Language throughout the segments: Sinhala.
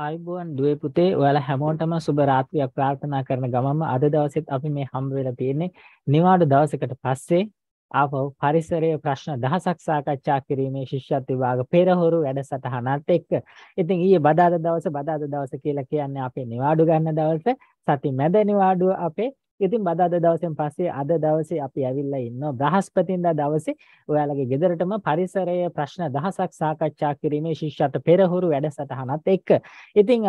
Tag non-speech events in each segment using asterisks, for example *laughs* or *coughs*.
ආයුබෝවන් දුවේ පුතේ ඔයාලා හැමෝටම සුබ රාත්‍රියක් ප්‍රාර්ථනා කරන ගමම අද දවසෙත් අපි මේ හම්බ වෙලා තියෙන්නේ නිවාඩු දවසකට පස්සේ ආපහු පරිසරයේ ප්‍රශ්න දහසක් සාකච්ඡා කිරීමේ ශිෂ්‍යත් විභාග පෙරහොරු වැඩසටහනත් එක්ක. ඉතින් ඊයේ බදාදා දවස බදාදා දවස කියලා කියන්නේ අපේ නිවාඩු ගන්න දවස. සති මැද නිවාඩුව අපේ ඉතින් බදාද දවසෙන් පස්සේ අද දවසේ අපි ඇවිල්ලා ඉන්නවා බ්‍රහස්පතින්දා දවසේ ඔයාලගේ ගෙදරටම පරිසරය ප්‍රශ්න දහසක් සාකච්ඡා කිරීමේ ශිෂ්‍යත පෙරහුරු වැඩසටහනත් එක්ක. ඉතින්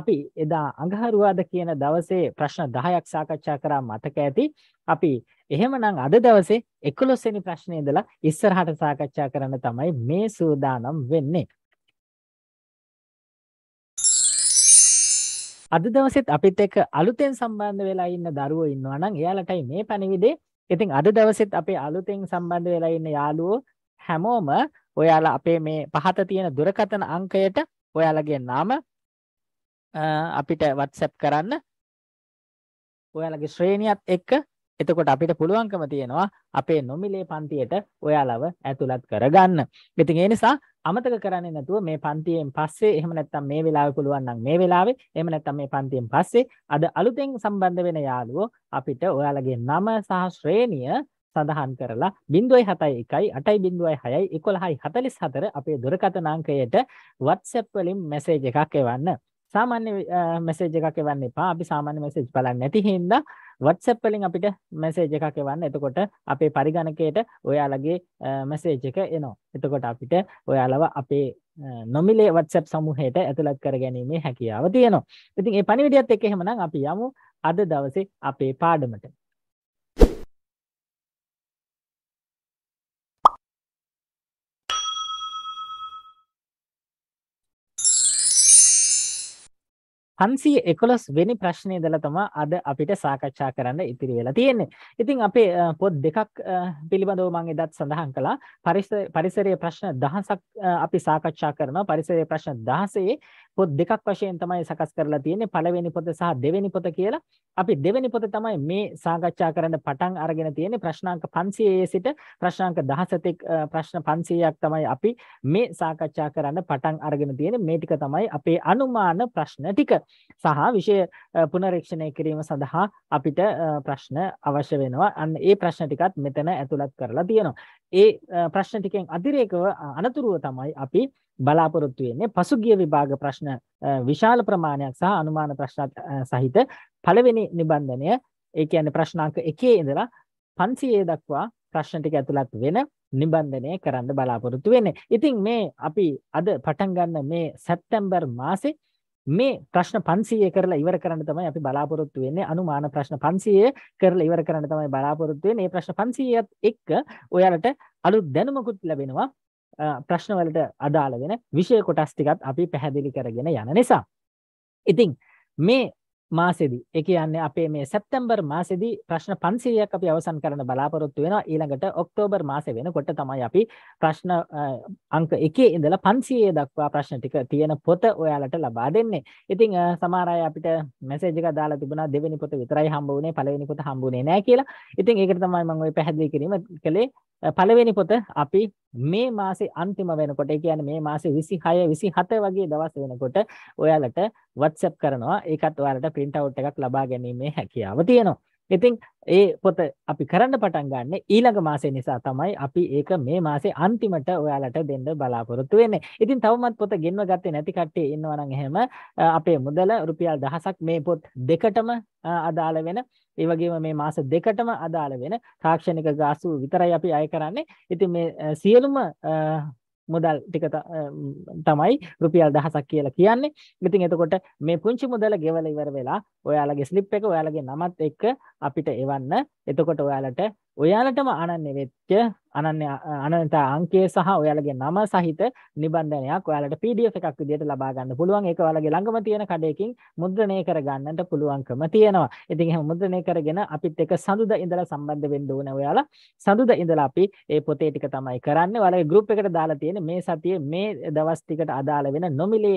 අපි එදා අඟහරුවාද කියන දවසේ ප්‍රශ්න 10ක් සාකච්ඡා කරා මතක ඇති. අපි එහෙමනම් අද දවසේ 11 වෙනි ප්‍රශ්නේ ඉඳලා ඉස්සරහට සාකච්ඡා කරන්න තමයි මේ සූදානම් වෙන්නේ. අද දවසෙත් අපිත් එක්ක අලුතෙන් සම්බන්ධ වෙලා ඉන්න දරුවෝ ඉන්නවා නම් එයාලටයි මේ පණිවිඩේ. ඉතින් අද දවසෙත් අපේ අලුතෙන් සම්බන්ධ වෙලා ඉන්න යාළුවෝ හැමෝම ඔයාලා අපේ මේ පහත තියෙන දුරකථන අංකයට ඔයාලගේ නම අපිට WhatsApp කරන්න ඔයාලගේ ශ්‍රේණියත් එක්ක එතකොට අපිට පුළුවන්කම තියෙනවා අපේ නොමිලේ පන්තියට ඔයාලව ඇතුළත් කරගන්න. ඉතින් ඒ නිසා අමතක කරන්නේ නැතුව මේ පන්තියෙන් පස්සේ එහෙම නැත්නම් මේ වෙලාවේ පුළුවන් නම් මේ වෙලාවේ එහෙම නැත්නම් මේ පන්තියෙන් පස්සේ අද අලුතෙන් සම්බන්ධ වෙන යාළුවෝ අපිට ඔයාලගේ නම සහ ශ්‍රේණිය සඳහන් කරලා 0.71 8.6යි 11.44 අපේ දුරකථන අංකයට WhatsApp වලින් මැසේජ් එකක් එවන්න. සාමාන්‍ය මැසේජ් එකක් එවන්න එපා. අපි සාමාන්‍ය මැසේජ් බලන්නේ නැති හින්දා WhatsApp වලින් අපිට මැසේජ් එකක් එවන්න. එතකොට අපේ පරිගණකයට ඔයාලගේ මැසේජ් එක එනවා. එතකොට අපිට ඔයාලව අපේ නොමිලේ WhatsApp සමූහයට ඇතුළත් කරගැනීමේ හැකියාව තියෙනවා. ඉතින් මේ පණිවිඩයත් එක්ක එහෙමනම් අපි යමු අද දවසේ අපේ පාඩමට. හන්සිය එකොළොස් වෙනි ප්‍රශ්නය දල තමා අද අපිට සාකච්ඡා කරන්න ඉතිරි වෙලා තියෙන්නේ ඉතින් අපේ පොත් දෙකක් පිළිබඳව මං එදත් සඳහන් කළා පරිසරය ප්‍රශ්න දහසක් අපි සාකච්ඡා කරනවා පරිසරය ප්‍රශ්න දහසේ පොත් දෙකක් වශයෙන් තමයි සකස් කරලා තියෙන්නේ පළවෙනි පොත සහ දෙවෙනි පොත කියලා අපි දෙවෙනි පොත තමයි මේ සාකච්ඡා කරන්න පටන් අරගෙන තියෙන්නේ ප්‍රශ්නාංක 500 සිට ප්‍රශ්නාංක 10 ප්‍රශ්න 500ක් තමයි අපි මේ සාකච්ඡා කරන්න පටන් අරගෙන තියෙන්නේ මේ ටික තමයි අපේ අනුමාන ප්‍රශ්න ටික සහ විෂය පුනරීක්ෂණය කිරීම සඳහා අපිට ප්‍රශ්න අවශ්‍ය වෙනවා. අන්න ඒ ප්‍රශ්න ටිකත් මෙතන ඇතුළත් කරලා තියෙනවා. ඒ ප්‍රශ්න ටිකෙන් අතිරේකව අනතුරුව තමයි අපි බලාපොරොත්තු වෙන්නේ පසුගිය විභාග ප්‍රශ්න විශාල ප්‍රමාණයක් සහ අනුමාන ප්‍රශ්න සහිත පළවෙනි නිබන්ධනය ඒ කියන්නේ ප්‍රශ්නාංක 1 ඉඳලා 500 දක්වා ප්‍රශ්න ටික ඇතුළත් වෙන නිබන්ධනය කරන්න බලාපොරොත්තු වෙන්නේ. ඉතින් මේ අපි අද පටන් ගන්න මේ සැප්තැම්බර් මාසේ මේ ප්‍රශ්න 500 කරලා ඉවර කරන්න තමයි අපි බලාපොරොත්තු වෙන්නේ අනුමාන ප්‍රශ්න 500 කරලා ඉවර කරන්න තමයි බලාපොරොත්තු වෙන්නේ මේ ප්‍රශ්න 500ත් එක්ක ඔයාලට අලුත් දැනුමකුත් ලැබෙනවා ප්‍රශ්න වලට අදාළ වෙන විෂය කොටස් ටිකත් අපි පැහැදිලි කරගෙන යන නිසා ඉතින් මේ මාසෙදී. ඒ කියන්නේ අපේ මේ සැප්තැම්බර් මාසෙදී ප්‍රශ්න 500ක් අපි අවසන් කරන්න බලාපොරොත්තු වෙනවා. ඊළඟට ඔක්තෝබර් මාසෙ වෙනකොට තමයි අපි ප්‍රශ්න අංක 1 ඉඳලා 500 දක්වා ප්‍රශ්න ටික තියෙන පොත ඔයාලට ලබා දෙන්නේ. ඉතින් සමහර අය අපිට මැසේජ් එකක් දාලා තිබුණා දෙවෙනි පොත විතරයි හම්බ වුනේ පළවෙනි පොත හම්බුනේ නැහැ කියලා. ඉතින් ඒකට තමයි මම ওই පැහැදිලි කිරීම කළේ. පළවෙනි පොත අපි මේ මාසේ අන්තිම වෙනකොට ඒ කියන්නේ මේ මාසේ 26 27 වගේ දවස් වෙනකොට ඔයාලට WhatsApp කරනවා. ඒකත් ඔයාලට පින්ට අවුට් එකක් ලබා ගැනීමේ හැකියාව තියෙනවා. ඉතින් ඒ පොත අපි කරන්න පටන් ගන්න ඊළඟ මාසේ නිසා තමයි අපි ඒක මේ මාසේ අන්තිමට ඔයාලට දෙන්න බලාපොරොත්තු වෙන්නේ. ඉතින් තවමත් පොත ගෙන්ව ගත්තේ නැති කට්ටිය ඉන්නවා නම් එහෙම අපේ මුදල රුපියල් දහසක් මේ පොත් දෙකටම අදාළ වෙන ඒ වගේම මේ මාස දෙකටම අදාළ වෙන තාක්ෂණික ගාස්තු විතරයි අපි අය කරන්නේ. ඉතින් මේ සියලුම මුදල් ටික තමයි රුපියල් දහසක් කියලා කියන්නේ. ඉතින් එතකොට මේ පුංචි මුදල ගෙවල ඉවර වෙලා ඔයාලගේ ස්ලිප් එක ඔයාලගේ නමත් එක්ක අපිට එවන්න. එතකොට ඔයාලට ඔයාලටම ආනන්‍ය වෙච්ච අනන්‍ය අනන්ත අංකය සහ ඔයාලගේ නම සහිත නිබන්ධනයක් ඔයාලට PDF එකක් විදිහට ලබා ගන්න පුළුවන්. ඒක ඔයාලගේ ළඟම තියෙන කඩේකින් මුද්‍රණය කර ගන්නට පුළුවන්කම තියෙනවා. ඉතින් එහෙම මුද්‍රණය කරගෙන අපිත් එක්ක සඳුද ඉඳලා සම්බන්ධ වෙන්න ඕන ඔයාලා. සඳුද ඉඳලා අපි ඒ පොතේ ටික තමයි කරන්නේ. ඔයාලගේ group එකට දාලා තියෙන මේ සතියේ මේ දවස් ටිකට අදාළ වෙන නොමිලේ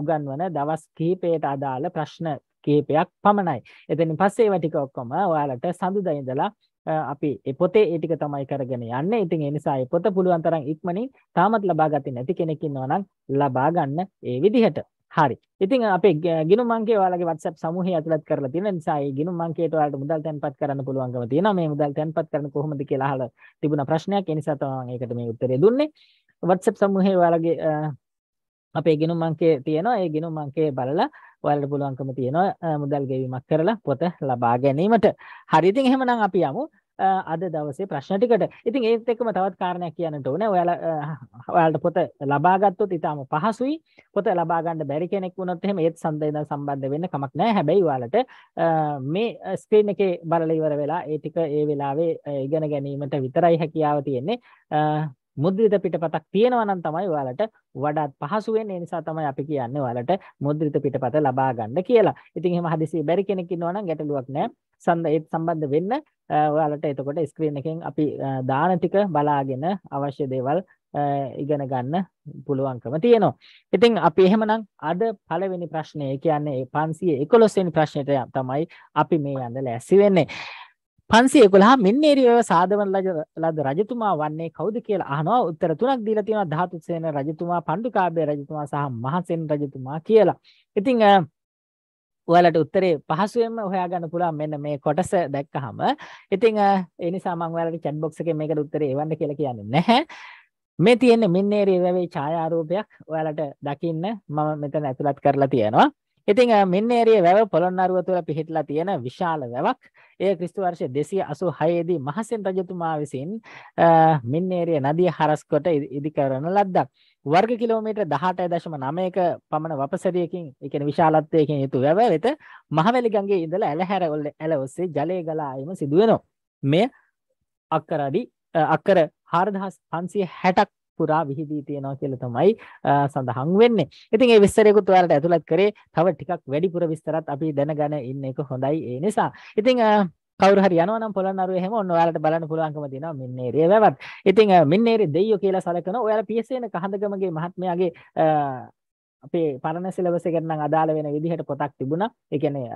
උගන්වන දවස් කිහිපයට අදාළ ප්‍රශ්න කීපයක් පමණයි. එතනින් පස්සේ ඒවා ටික ඔක්කොම ඔයාලට සඳුදා ඉඳලා අපි පොතේ ඒ ටික තමයි කරගෙන යන්නේ. ඉතින් ඒ නිසා පොත පුළුවන් තරම් ඉක්මනින් තාමත් ලබා ගත්තේ නැති කෙනෙක් ඉන්නවා නම් ලබා ගන්න ඒ විදිහට. හරි. ඉතින් අපේ ගිනුම් අංකය ඔයාලගේ WhatsApp සමූහය ඇතුළත් කරලා තියෙන නිසා ඒ ගිනුම් අංකයට ඔයාලට මුදල් තැන්පත් කරන්න පුළුවන්කම තියෙනවා. මේ මුදල් තැන්පත් කරන කොහොමද කියලා අහලා තිබුණ ප්‍රශ්නයක්. ඒ නිසා තමයි මම ඒකට මේ උත්තරය දුන්නේ. WhatsApp සමූහයේ ඔයාලගේ අපේ ගෙනුම් අංකය තියෙනවා ඒ ගෙනුම් අංකය බලලා ඔයාලට පුළුවන්කම තියෙනවා මුදල් ගෙවීමක් කරලා පොත ලබා ගැනීමට. හරි ඉතින් එහෙමනම් අපි යමු අද දවසේ ප්‍රශ්න ටිකට. ඉතින් ඒත් එක්කම තවත් කාරණයක් කියන්නට ඕනේ. ඔයාලා ඔයාලට පොත ලබා ගත්තොත් ඊටම පහසුයි. පොත ලබා ගන්න බැරි කෙනෙක් වුණොත් එහෙම ඒත් සම්දේන සම්බන්ධ වෙන්න කමක් නැහැ. හැබැයි ඔයාලට මේ ස්ක්‍රීන් එකේ බලලා ඉවර වෙලා ඒ ටික ඒ වෙලාවේ ඉගෙන ගැනීමට විතරයි හැකියාව තියෙන්නේ. මුද්‍රිත පිටපතක් තියෙනවා නම් තමයි ඔයාලට වඩාත් පහසු වෙන්නේ. ඒ නිසා තමයි අපි කියන්නේ ඔයාලට මුද්‍රිත පිටපත ලබා ගන්න කියලා. ඉතින් එහෙම හදිසිය බැරි කෙනෙක් ඉන්නවා නම් ගැටලුවක් නැහැ. සඳ ඒත් සම්බන්ධ වෙන්න ඔයාලට එතකොට ස්ක්‍රීන් එකෙන් අපි දාන ටික බලාගෙන අවශ්‍ය දේවල් ඉගෙන ගන්න පුළුවන්කම තියෙනවා. ඉතින් අපි එහෙමනම් අද පළවෙනි ප්‍රශ්නේ කියන්නේ 511 වෙනි ප්‍රශ්නෙට තමයි අපි මේ යන්න ලෑස්ති වෙන්නේ. පන්සිය එකොළහා මෙන්නේරියව සාධවන ලද රජතුමා වන්නේ කවුද කියලා අහනවා උත්තර තුනක් දීලා තියෙනවා ධාතුසේන රජතුමා පණ්ඩුකාභය රජතුමා සහ මහසෙන් රජතුමා කියලා. ඉතින් ඔයාලට උත්තරේ පහසුවෙන්ම හොයාගන්න පුළුවන් මෙන්න මේ කොටස දැක්කහම. ඉතින් ඒ නිසා මම ඔයාලට chat box එකේ මේකට උත්තරේ එවන්න කියලා කියන්නේ නැහැ. මේ තියෙන්නේ මෙන්නේරිය වැවේ ඡායාරූපයක් ඔයාලට දකින්න මම මෙතන ඇතුළත් කරලා තියෙනවා. ඉතින් මෙන්න ඒරිය වැව පොළොන්නරුව තුළ පිහිටලා තියෙන විශාල වැවක්. එය ක්‍රිස්තු වර්ෂ 286 දී මහසෙන් රජතුමා විසින් මෙන්න ඒරිය නදිය හරස් කොට ඉදිකරන ලද්දක්. වර්ග කිලෝමීටර් 18.9ක පමණ වපසරියකින්, ඒ කියන්නේ විශාලත්වයකින් යුතු වැව වෙත මහවැලි ගඟේ ඉඳලා ඇලහැර ඇල ඔස්සේ ජලය ගලා ආයම සිදු වෙනවා. මෙය අක්කර අඩි අක්කර 4560ක් පුරා විහිදී තියෙනවා කියලා තමයි සඳහන් වෙන්නේ. ඉතින් මේ විස්තරයකුත් ඔයාලට ඇතුළත් කරේ තව ටිකක් වැඩිපුර විස්තරත් අපි දැනගෙන ඉන්න එක හොඳයි ඒ නිසා. ඉතින් කවුරු හරි යනවා නම් පොළොන් අරුවේ හැම ඔන්න ඔයාලට බලන්න පුළුවන්කම තියෙනවා මින්නේරිය වැවත්. ඉතින් මින්නේරි දෙයියෝ කියලා සැලකන ඔයාලා PSN කහඳගමගේ මහත්මයාගේ අපේ පරණ සිලබස් එකට නම් අදාළ වෙන විදිහට පොතක් තිබුණා. ඒ කියන්නේ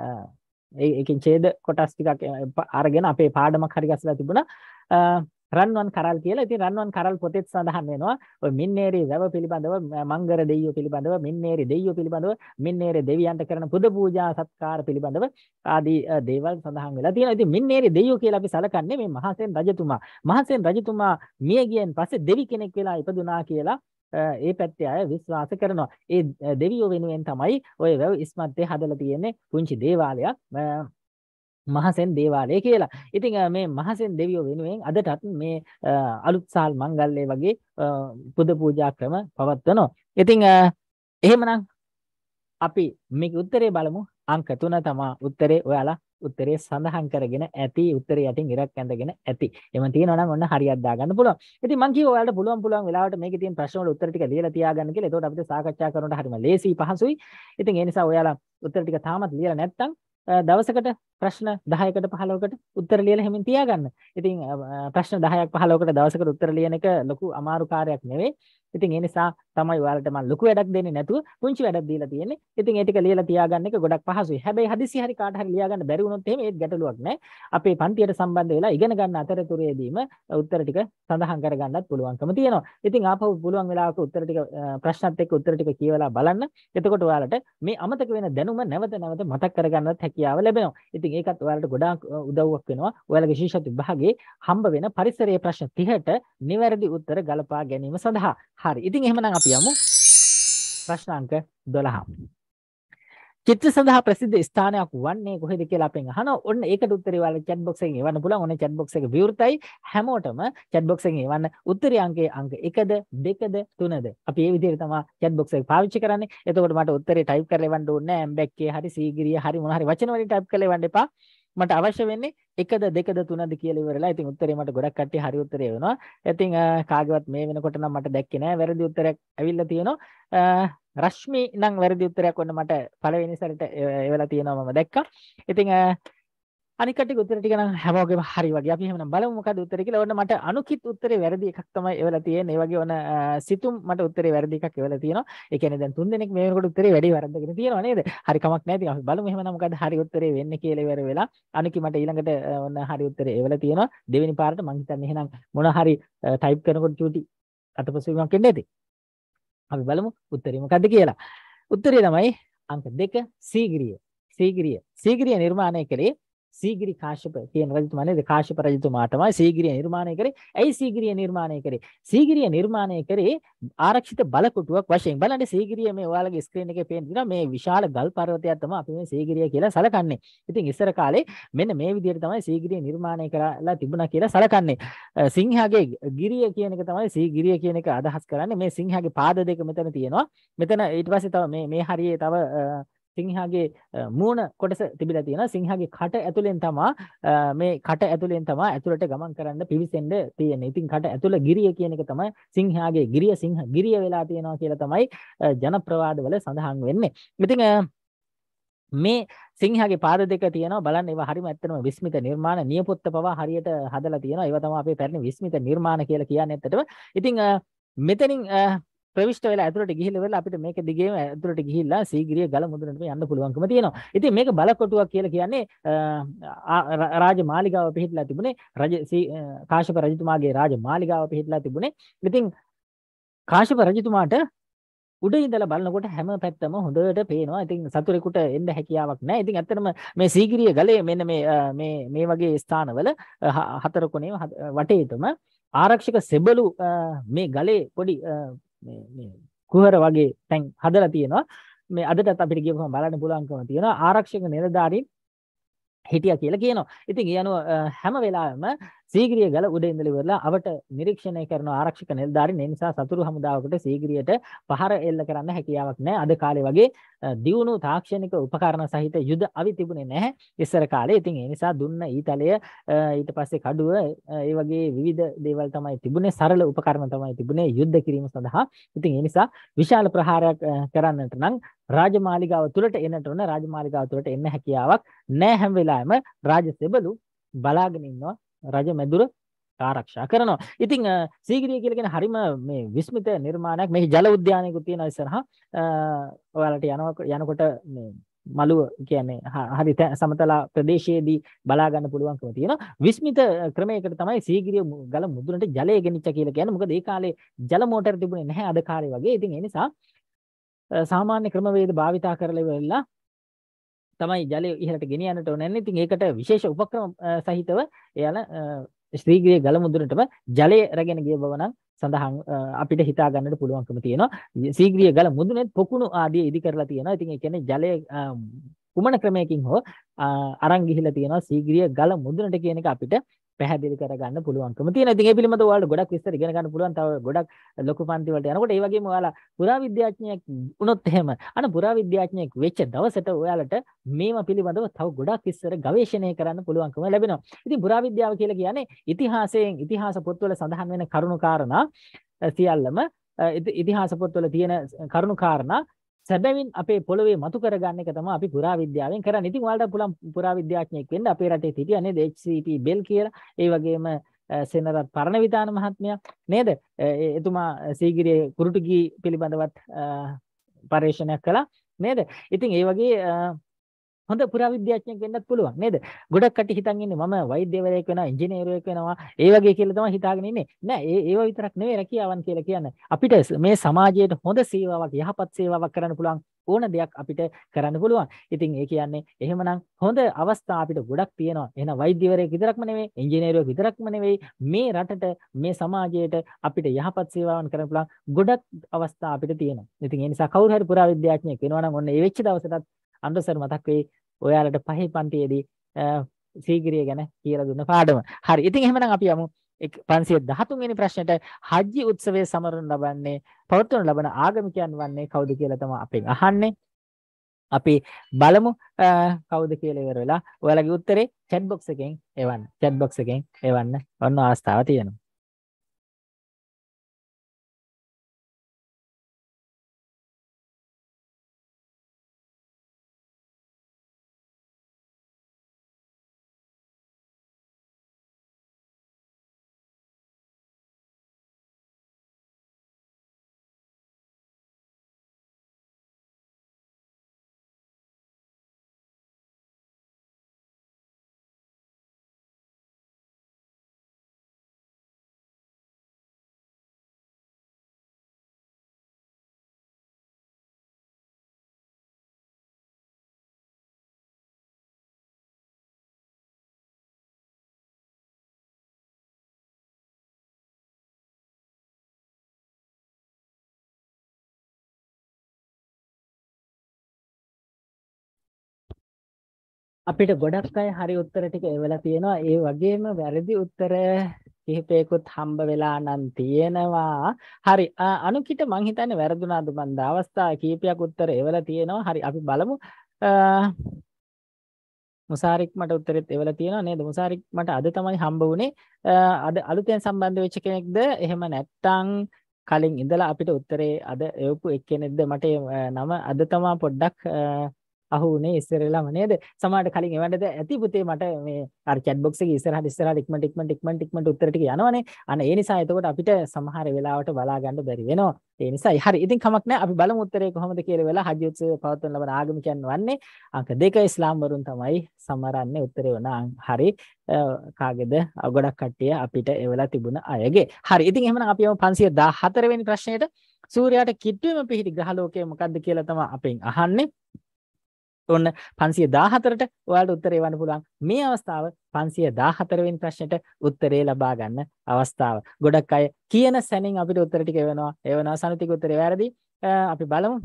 ඒකෙන් ඡේද කොටස් ටිකක් අරගෙන අපේ පාඩමක් හරි ගස්සලා තිබුණා. රන්වන් කරල් කියලා. ඉතින් රන්වන් කරල් පොතේ සඳහන් වෙනවා ඔය මින්නේරි වැව පිළිබඳව මංගර දෙවියෝ පිළිබඳව මින්නේරි දෙවියෝ පිළිබඳව මින්නේරි දෙවියන්ට කරන පුද පූජා සත්කාර පිළිබඳව ආදී දේවල් සඳහන් වෙලා තියෙනවා. ඉතින් මින්නේරි දෙවියෝ කියලා අපි සලකන්නේ මේ මහසෙන් රජතුමා. මහසෙන් රජතුමා මිය ගියන් පස්සේ දෙවි කෙනෙක් වෙලා ඉපදුනා කියලා ඒ පැත්තේ අය විශ්වාස කරනවා. ඒ දෙවියෝ වෙනුවෙන් තමයි ওই වැව ඉස්මත්තේ හදලා තියෙන්නේ පුංචි දේවාලයක්. මහසෙන් දේවාලය කියලා. ඉතින් මේ මහසෙන් දෙවියෝ වෙනුවෙන් අදටත් මේ අලුත් සාල් මංගල්‍ය වගේ පුද පූජා ක්‍රම පවත්වනවා. ඉතින් එහෙමනම් අපි මේක උත්තරේ බලමු. අංක 3 තමයි උත්තරේ. ඔයාලා උත්තරේ සඳහන් කරගෙන ඇති. උත්තරේ යටින් ඉරක් ඇඳගෙන ඇති. එහෙම තියෙනවා නම් ඔන්න හරියක් දාගන්න පුළුවන්. ඉතින් මම කිව්වා ඔයාලට පුළුවන් පුළුවන් වෙලාවට මේකේ තියෙන ප්‍රශ්න වල උත්තර ටික ලියලා තියාගන්න කියලා. එතකොට අපිට සාකච්ඡා කරනකොට හරිම ලේසියි පහසුයි. ඉතින් ඒ නිසා ඔයාලා උත්තර ටික තාමත් ලියලා නැත්නම් දවසකට ප්‍රශ්න 10කට 15කට උත්තර ලියලා හැමින් තියාගන්න. ඉතින් ප්‍රශ්න 10ක් 15කට දවසකට උත්තර ලියන එක ලොකු අමාරු කාර්යයක් නෙවෙයි. ඉතින් ඒ නිසා තමයි ඔයාලට මම ලොකු වැඩක් දෙන්නේ නැතුව පුංචි වැඩක් දීලා තියෙන්නේ. ඉතින් ඒ ටික ලියලා තියාගන්න එක ගොඩක් පහසුයි. හැබැයි හදිසි හරි කාට හරි ලියාගන්න බැරි වුණොත් එහෙම ඒත් ගැටලුවක් නැහැ. අපේ පන්තියට සම්බන්ධ වෙලා ඉගෙන ගන්න අතරතුරේදීම උත්තර ටික සඳහන් කරගන්නත් පුළුවන්කම තියෙනවා. ඉතින් ආපහු පුළුවන් වෙලාවක උත්තර ටික ප්‍රශ්නත් එක්ක උත්තර ටික කියවලා බලන්න. එතකොට ඔයාලට මේ අමතක වෙන දැනුම නැවත නැවත මතක් කරගන්නත් හැකියාව ලැබෙනවා. ඉතින් ඒකත් ඔයාලට ගොඩාක් උදව්වක් වෙනවා. ඔයාලගේ ශිෂ්‍යත්ව විභාගයේ හම්බ වෙන පරිසරයේ ප්‍රශ්න 30ට නිවැරදි උත්තර ගලපා ගැනීම සඳහා හරි. ඉතින් එහෙමනම් අපි යමු ප්‍රශ්න අංක 12. චිත්‍ර සඳහා ප්‍රසිද්ධ ස්ථානයක් වන්නේ කොහෙද කියලා අපෙන් අහනවා. ඔන්න ඒකට උත්තරය ඔයාලා chat box එකෙන් එවන්න පුළුවන්. ඔන්න chat box එක විවෘතයි. හැමෝටම chat box එකෙන් එවන්න උත්තරය අංකයේ අංක 1ද 2ද 3ද. අපි මේ විදිහට තමයි chat box එක පාවිච්චි කරන්නේ. එතකොට මට උත්තරේ type කරලා එවන්න ඕනේ නැහැ. ඇම්බැක්කේ හරි සීගිරිය හරි මොන හරි වචන වලින් type කරලා එවන්න එපා. මට අවශ්‍ය වෙන්නේ එකද දෙකද තුනද කියලා ඉවරලා ඉතින් උත්තරේ මට ගොඩක් කට්ටිය හරි උත්තරේ වෙනවා. ඉතින් කාගේවත් මේ වෙනකොට නම් මට දැක්කේ නෑ වැරදි උත්තරයක් ඇවිල්ලා තියෙනවා. රශ්මි නම් වැරදි උත්තරයක් වොන්න මට පළවෙනි සැරේට එවලා තියෙනවා මම දැක්කා. ඉතින් අනික ටික උත්තර ටික නම් හැමෝගෙම හරි වගේ. අපි එහෙනම් බලමු මොකද උත්තරේ කියලා. ඔන්න මට අනුකිත් උත්තරේ වැරදි එකක් තමයි එවලා තියෙන්නේ. ඒ වගේ ඔන්න සිතුම් මට උත්තරේ වැරදි එකක් එවලා තියෙනවා. ඒ කියන්නේ දැන් තුන් දෙනෙක් මේ වෙනකොට උත්තරේ වැඩි වරද්දගෙන තියෙනවා නේද? හරි කමක් නැහැ. ඉතින් අපි බලමු එහෙනම් මොකද හරි උත්තරේ වෙන්නේ කියලා ඉවර වෙලා. අනුකි මට ඊළඟට ඔන්න හරි උත්තරේ එවලා තියෙනවා. දෙවෙනි පාරට මං හිතන්නේ එහෙනම් මොන හරි ටයිප් කරනකොට චූටි අතපසුවීමක් එන්නේ නැති. අපි බලමු උත්තරේ මොකද්ද කියලා. උත්තරේ තමයි අංක 2 සීග්‍රිය. සීග්‍රිය. සීග්‍රිය නිර්මාණය කළේ සීගිරි කාශ්‍යප කියන රජතුමානේ ඒ කාශ්‍යප රජතුමාටමයි සීගිරිය නිර්මාණය කරේ. ඇයි සීගිරිය නිර්මාණය කරේ? සීගිරිය නිර්මාණය කරේ ආරක්ෂිත බලකොටුවක් වශයෙන්. බලන්න සීගිරිය මේ ඔයාලගේ ස්ක්‍රීන් එකේ පේන දිනා මේ විශාල ගල් පර්වතයක් තමයි අපි මේ සීගිරිය කියලා සලකන්නේ. ඉතින් ඉස්සර කාලේ මෙන්න මේ විදිහට තමයි සීගිරිය නිර්මාණය කරලා තිබුණා කියලා සලකන්නේ. සිංහගේ ගිරිය කියන එක තමයි සීගිරිය කියන එක අදහස් කරන්නේ. මේ සිංහගේ පාද දෙක මෙතන තියෙනවා. මෙතන ඊට පස්සේ තව මේ මේ හරියේ තව සිංහාගේ මූණ කොටස තිබිලා තියෙනවා. සිංහාගේ කට ඇතුලෙන් තමා මේ කට ඇතුලෙන් තමා ඇතුලට ගමන් කරන්න පිවිසෙන්න තියෙන්නේ. ඉතින් කට ඇතුල ගිරිය කියන එක තමයි සිංහාගේ ගිරිය සිංහ ගිරිය වෙලා තියෙනවා කියලා තමයි ජනප්‍රවාදවල සඳහන් වෙන්නේ. ඉතින් මේ සිංහගේ පාද දෙක තියෙනවා බලන්න ඒවා හරිම ඇත්තම විස්මිත නිර්මාණ නියපොත්ත පවා හරියට හදලා තියෙනවා ඒවා තමයි අපේ පැරණි විස්මිත නිර්මාණ කියලා කියන්නේ ඇත්තටම ඉතින් මෙතනින් ප්‍රවිෂ්ඨ වෙලා ඇතුළට ගිහිල්ලා ඉවරලා අපිට මේක දිගේම ඇතුළට ගිහිල්ලා සීගිරිය ගල මුදුනට යන්න පුළුවන්කම තියෙනවා. ඉතින් මේක බලකොටුවක් කියලා කියන්නේ රාජමාලිගාව පිහිටලා තිබුණේ රජ කාශ්‍යප රජතුමාගේ රාජමාලිගාව පිහිටලා තිබුණේ. ඉතින් කාශ්‍යප රජතුමාට උඩ ඉඳලා බලනකොට හැම පැත්තම හොඳට පේනවා. ඉතින් සතුරෙකුට එන්න හැකියාවක් නැහැ. ඉතින් ඇත්තටම මේ සීගිරිය ගලේ මෙන්න මේ මේ මේ වගේ ස්ථානවල හතර කොනේ වටේටම ආරක්ෂක සෙබළු මේ ගලේ පොඩි මේ මේ කුහර වගේ තැන් හදලා තියෙනවා. මේ අදටත් අපිට ගියපම බලන්න පුළුවන්කම තියෙනවා. ආරක්ෂක නිලධාරීන් හිටියා කියලා කියනවා. ඉතින් ඒ අනුව හැම වෙලාවෙම සීග්‍රිය ගල උඩ ඉඳලා ඉවරලා අවට නිරීක්ෂණය කරන ආරක්ෂක නිලධාරීන් ඒ නිසා සතුරු හමුදාවකට සීග්‍රියට පහර එල්ල කරන්න හැකියාවක් නැහැ. අද කාලේ වගේ දියුණු තාක්ෂණික උපකරණ සහිත යුද අවි තිබුණේ නැහැ ඉස්සර කාලේ. ඉතින් ඒ නිසා දුන්න ඊතලය ඊට පස්සේ කඩුව ඒ වගේ විවිධ දේවල් තමයි තිබුණේ. සරල උපකරණ තමයි තිබුණේ යුද්ධ කිරීම සඳහා. ඉතින් ඒ නිසා විශාල ප්‍රහාරයක් කරන්නට නම් රාජමාලිගාව තුළට එන්නට ඕන රාජමාලිගාව තුළට එන්න හැකියාවක් නැහැ හැම වෙලාවෙම රාජසෙබළු බලාගෙන ඉන්නවා රජ මැදුර ආරක්ෂා කරනවා. ඉතින් සීගිරිය කියලා කියන හරිම මේ විස්මිත නිර්මාණයක් මේ ජල උද්‍යානයකුත් තියෙනවා ඉස්සරහා. ඔයාලට යනවා යනකොට මේ මළුව කියන්නේ හරි සමතලා ප්‍රදේශයේදී බලා ගන්න පුළුවන්කම තියෙනවා. විස්මිත ක්‍රමයකට තමයි සීගිරිය ගල මුදුනට ජලය ගෙනිච්ච කියලා කියන්නේ. මොකද ඒ කාලේ ජල මෝටර තිබුණේ නැහැ අද කාලේ වගේ. ඉතින් ඒ නිසා සාමාන්‍ය ක්‍රමවේද භාවිතා කරලා ඉවරලා තමයි ජලය ඉහළට ගෙන යන්නට ඕන නැන්නේ. ඉතින් ඒකට විශේෂ උපක්‍රම සහිතව එයාලා ශ්‍රීග්‍රියේ ගල මුදුනටම ජලය රැගෙන ගිය බව නම් සඳහන් අපිට හිතා ගන්නට පුළුවන්කම තියෙනවා. ශ්‍රීග්‍රිය ගල මුදුනේ පොකුණු ආදී ඉදි කරලා තියෙනවා. ඉතින් ඒ කියන්නේ ජලය කුමන ක්‍රමයකින් හෝ අරන් ගිහිලා තියෙනවා ශීග්‍රීය ගල මුදුනට කියන එක අපිට පැහැදිලි කරගන්න පුළුවන්කම තියෙනවා. ඉතින් ඒ පිළිබඳව ඔයාලට ගොඩක් විස්තර ඉගෙන ගන්න පුළුවන්. තව ගොඩක් ලොකු පන්ති වලට යනකොට ඒ වගේම ඔයාලා පුරාවිද්‍යාඥයෙක් වුණොත් එහෙම අන පුරාවිද්‍යාඥයෙක් වෙච්ච දවසට ඔයාලට මේව පිළිබඳව තව ගොඩක් විස්තර ගවේෂණය කරන්න පුළුවන්කම ලැබෙනවා. ඉතින් පුරාවිද්‍යාව කියලා කියන්නේ ඉතිහාසයෙන් ඉතිහාස පොත්වල සඳහන් වෙන කරුණු කාරණා සියල්ලම ඉතිහාස පොත්වල තියෙන කරුණු කාරණා සැබවින් අපේ පොළවේ මතු කරගන්න එක තමයි අපි පුරාවිද්‍යාවෙන් කරන්නේ. ඉතින් ඔයාලට පුළුවන් පුරාවිද්‍යාඥයෙක් වෙන්න අපේ රටේ හිටියා නේද HCP බෙල් කියලා. ඒ වගේම සෙනරත් පරණවිතාන මහත්මයා නේද? එතුමා සීගිරියේ කුරුටුගී පිළිබඳවත් පර්යේෂණයක් කළා නේද? ඉතින් ඒ වගේ හොඳ පුරාවිද්‍යාඥයෙක් වෙන්නත් පුළුවන් නේද? ගොඩක් කටි හිතන් ඉන්නේ මම වෛද්‍යවරයෙක් වෙනවා, ඉංජිනේරුවෙක් වෙනවා, ඒ වගේ කියලා තමයි හිතාගෙන ඉන්නේ. නෑ, ඒ ඒව විතරක් නෙවෙයි රැකියාවන් කියලා කියන්නේ. අපිට මේ සමාජයට හොඳ සේවාවක්, යහපත් සේවාවක් කරන්න පුළුවන් ඕන දෙයක් අපිට කරන්න පුළුවන්. ඉතින් ඒ කියන්නේ එහෙමනම් හොඳ අවස්ථා අපිට ගොඩක් තියෙනවා. එහෙනම් වෛද්‍යවරයෙක් විතරක්ම නෙවෙයි, ඉංජිනේරුවෙක් විතරක්ම නෙවෙයි මේ රටට, මේ සමාජයට අපිට යහපත් සේවාවන් කරන්න පුළුවන් ගොඩක් අවස්ථා අපිට තියෙනවා. ඉතින් ඒ නිසා කවුරු හරි පුරාවිද්‍යාඥයෙක් වෙනවා නම් ඔන්න ඒ වෙච්ච දවසටත් අන්දසර මතක් වෙයි ඔයාලට පහේ පන්තියේදී සීගිරිය ගැන කියලා දුන්න පාඩම. හරි. ඉතින් එහෙමනම් අපි යමු 513 වෙනි ප්‍රශ්නෙට හජ්ජි උත්සවය සමරන ලබන්නේ පවත්වන ලබන ආගමිකයන් වන්නේ කවුද කියලා තමයි අපෙන් අහන්නේ. අපි බලමු කවුද කියලා ඉවර වෙලා ඔයාලගේ උත්තරේ chat box එකෙන් එවන්න. chat box එකෙන් එවන්න. ඔන්න අවස්ථාව තියෙනවා. අපිට ගොඩක් අය හරි උත්තර ටික එවලා තියෙනවා ඒ වගේම වැරදි උත්තර කිහිපයකුත් හම්බ වෙලා නම් තියෙනවා හරි අනුකිට මං හිතන්නේ වැරදුනාද මන්ද අවස්ථා කීපයක් උත්තර එවලා තියෙනවා හරි අපි බලමු මුසාරික් මට උත්තරෙත් එවලා තියෙනවා නේද මුසාරික් මට අද තමයි හම්බ වුනේ අද අලුතෙන් සම්බන්ධ වෙච්ච කෙනෙක්ද එහෙම නැත්තම් කලින් ඉඳලා අපිට උත්තරේ අද එවපු එක්කෙනෙක්ද මට නම අද තමා පොඩ්ඩක් අහු උනේ ඉස්සරලම නේද? සමහරට කලින් එවන්නද ඇති පුතේ මට මේ අර chat box එකේ ඉස්සරහට ඉස්සරහට ඉක්මනට ඉක්මනට ඉක්මනට ඉක්මනට උත්තර ටික යනවනේ. අන්න ඒ නිසා එතකොට අපිට සමහර වෙලාවට බලා ගන්න බැරි වෙනවා. ඒ නිසායි. හරි. ඉතින් කමක් නැහැ. අපි බලමු උත්තරේ කොහොමද කියලා වෙලා හජ්ජ උත්සවය පවත්වන ලබන ආගමිකයන් වන්නේ අංක 2 ඉස්ලාම් වරුන් තමයි සමරන්නේ උත්තරේ වන හරි. කාගේද ගොඩක් කට්ටිය අපිට එවලා තිබුණ අයගේ. හරි. ඉතින් එහෙනම් අපි යමු 514 වෙනි ප්‍රශ්නයට. සූර්යාට කිට්ටුවෙම පිහිටි ග්‍රහලෝකය මොකද්ද කියලා තමයි අපෙන් අහන්නේ. ඔන්න 514ට ඔයාලට උත්තරේ වන්න පුළුවන්. මේ අවස්ථාව 514 වෙනි ප්‍රශ්නෙට උත්තරේ ලබා ගන්න අවස්ථාව. ගොඩක් අය කියන සැනින් අපිට උත්තර ටික එවනවා. එවනවා සමතික උත්තරේ වැරදි. අපි බලමු.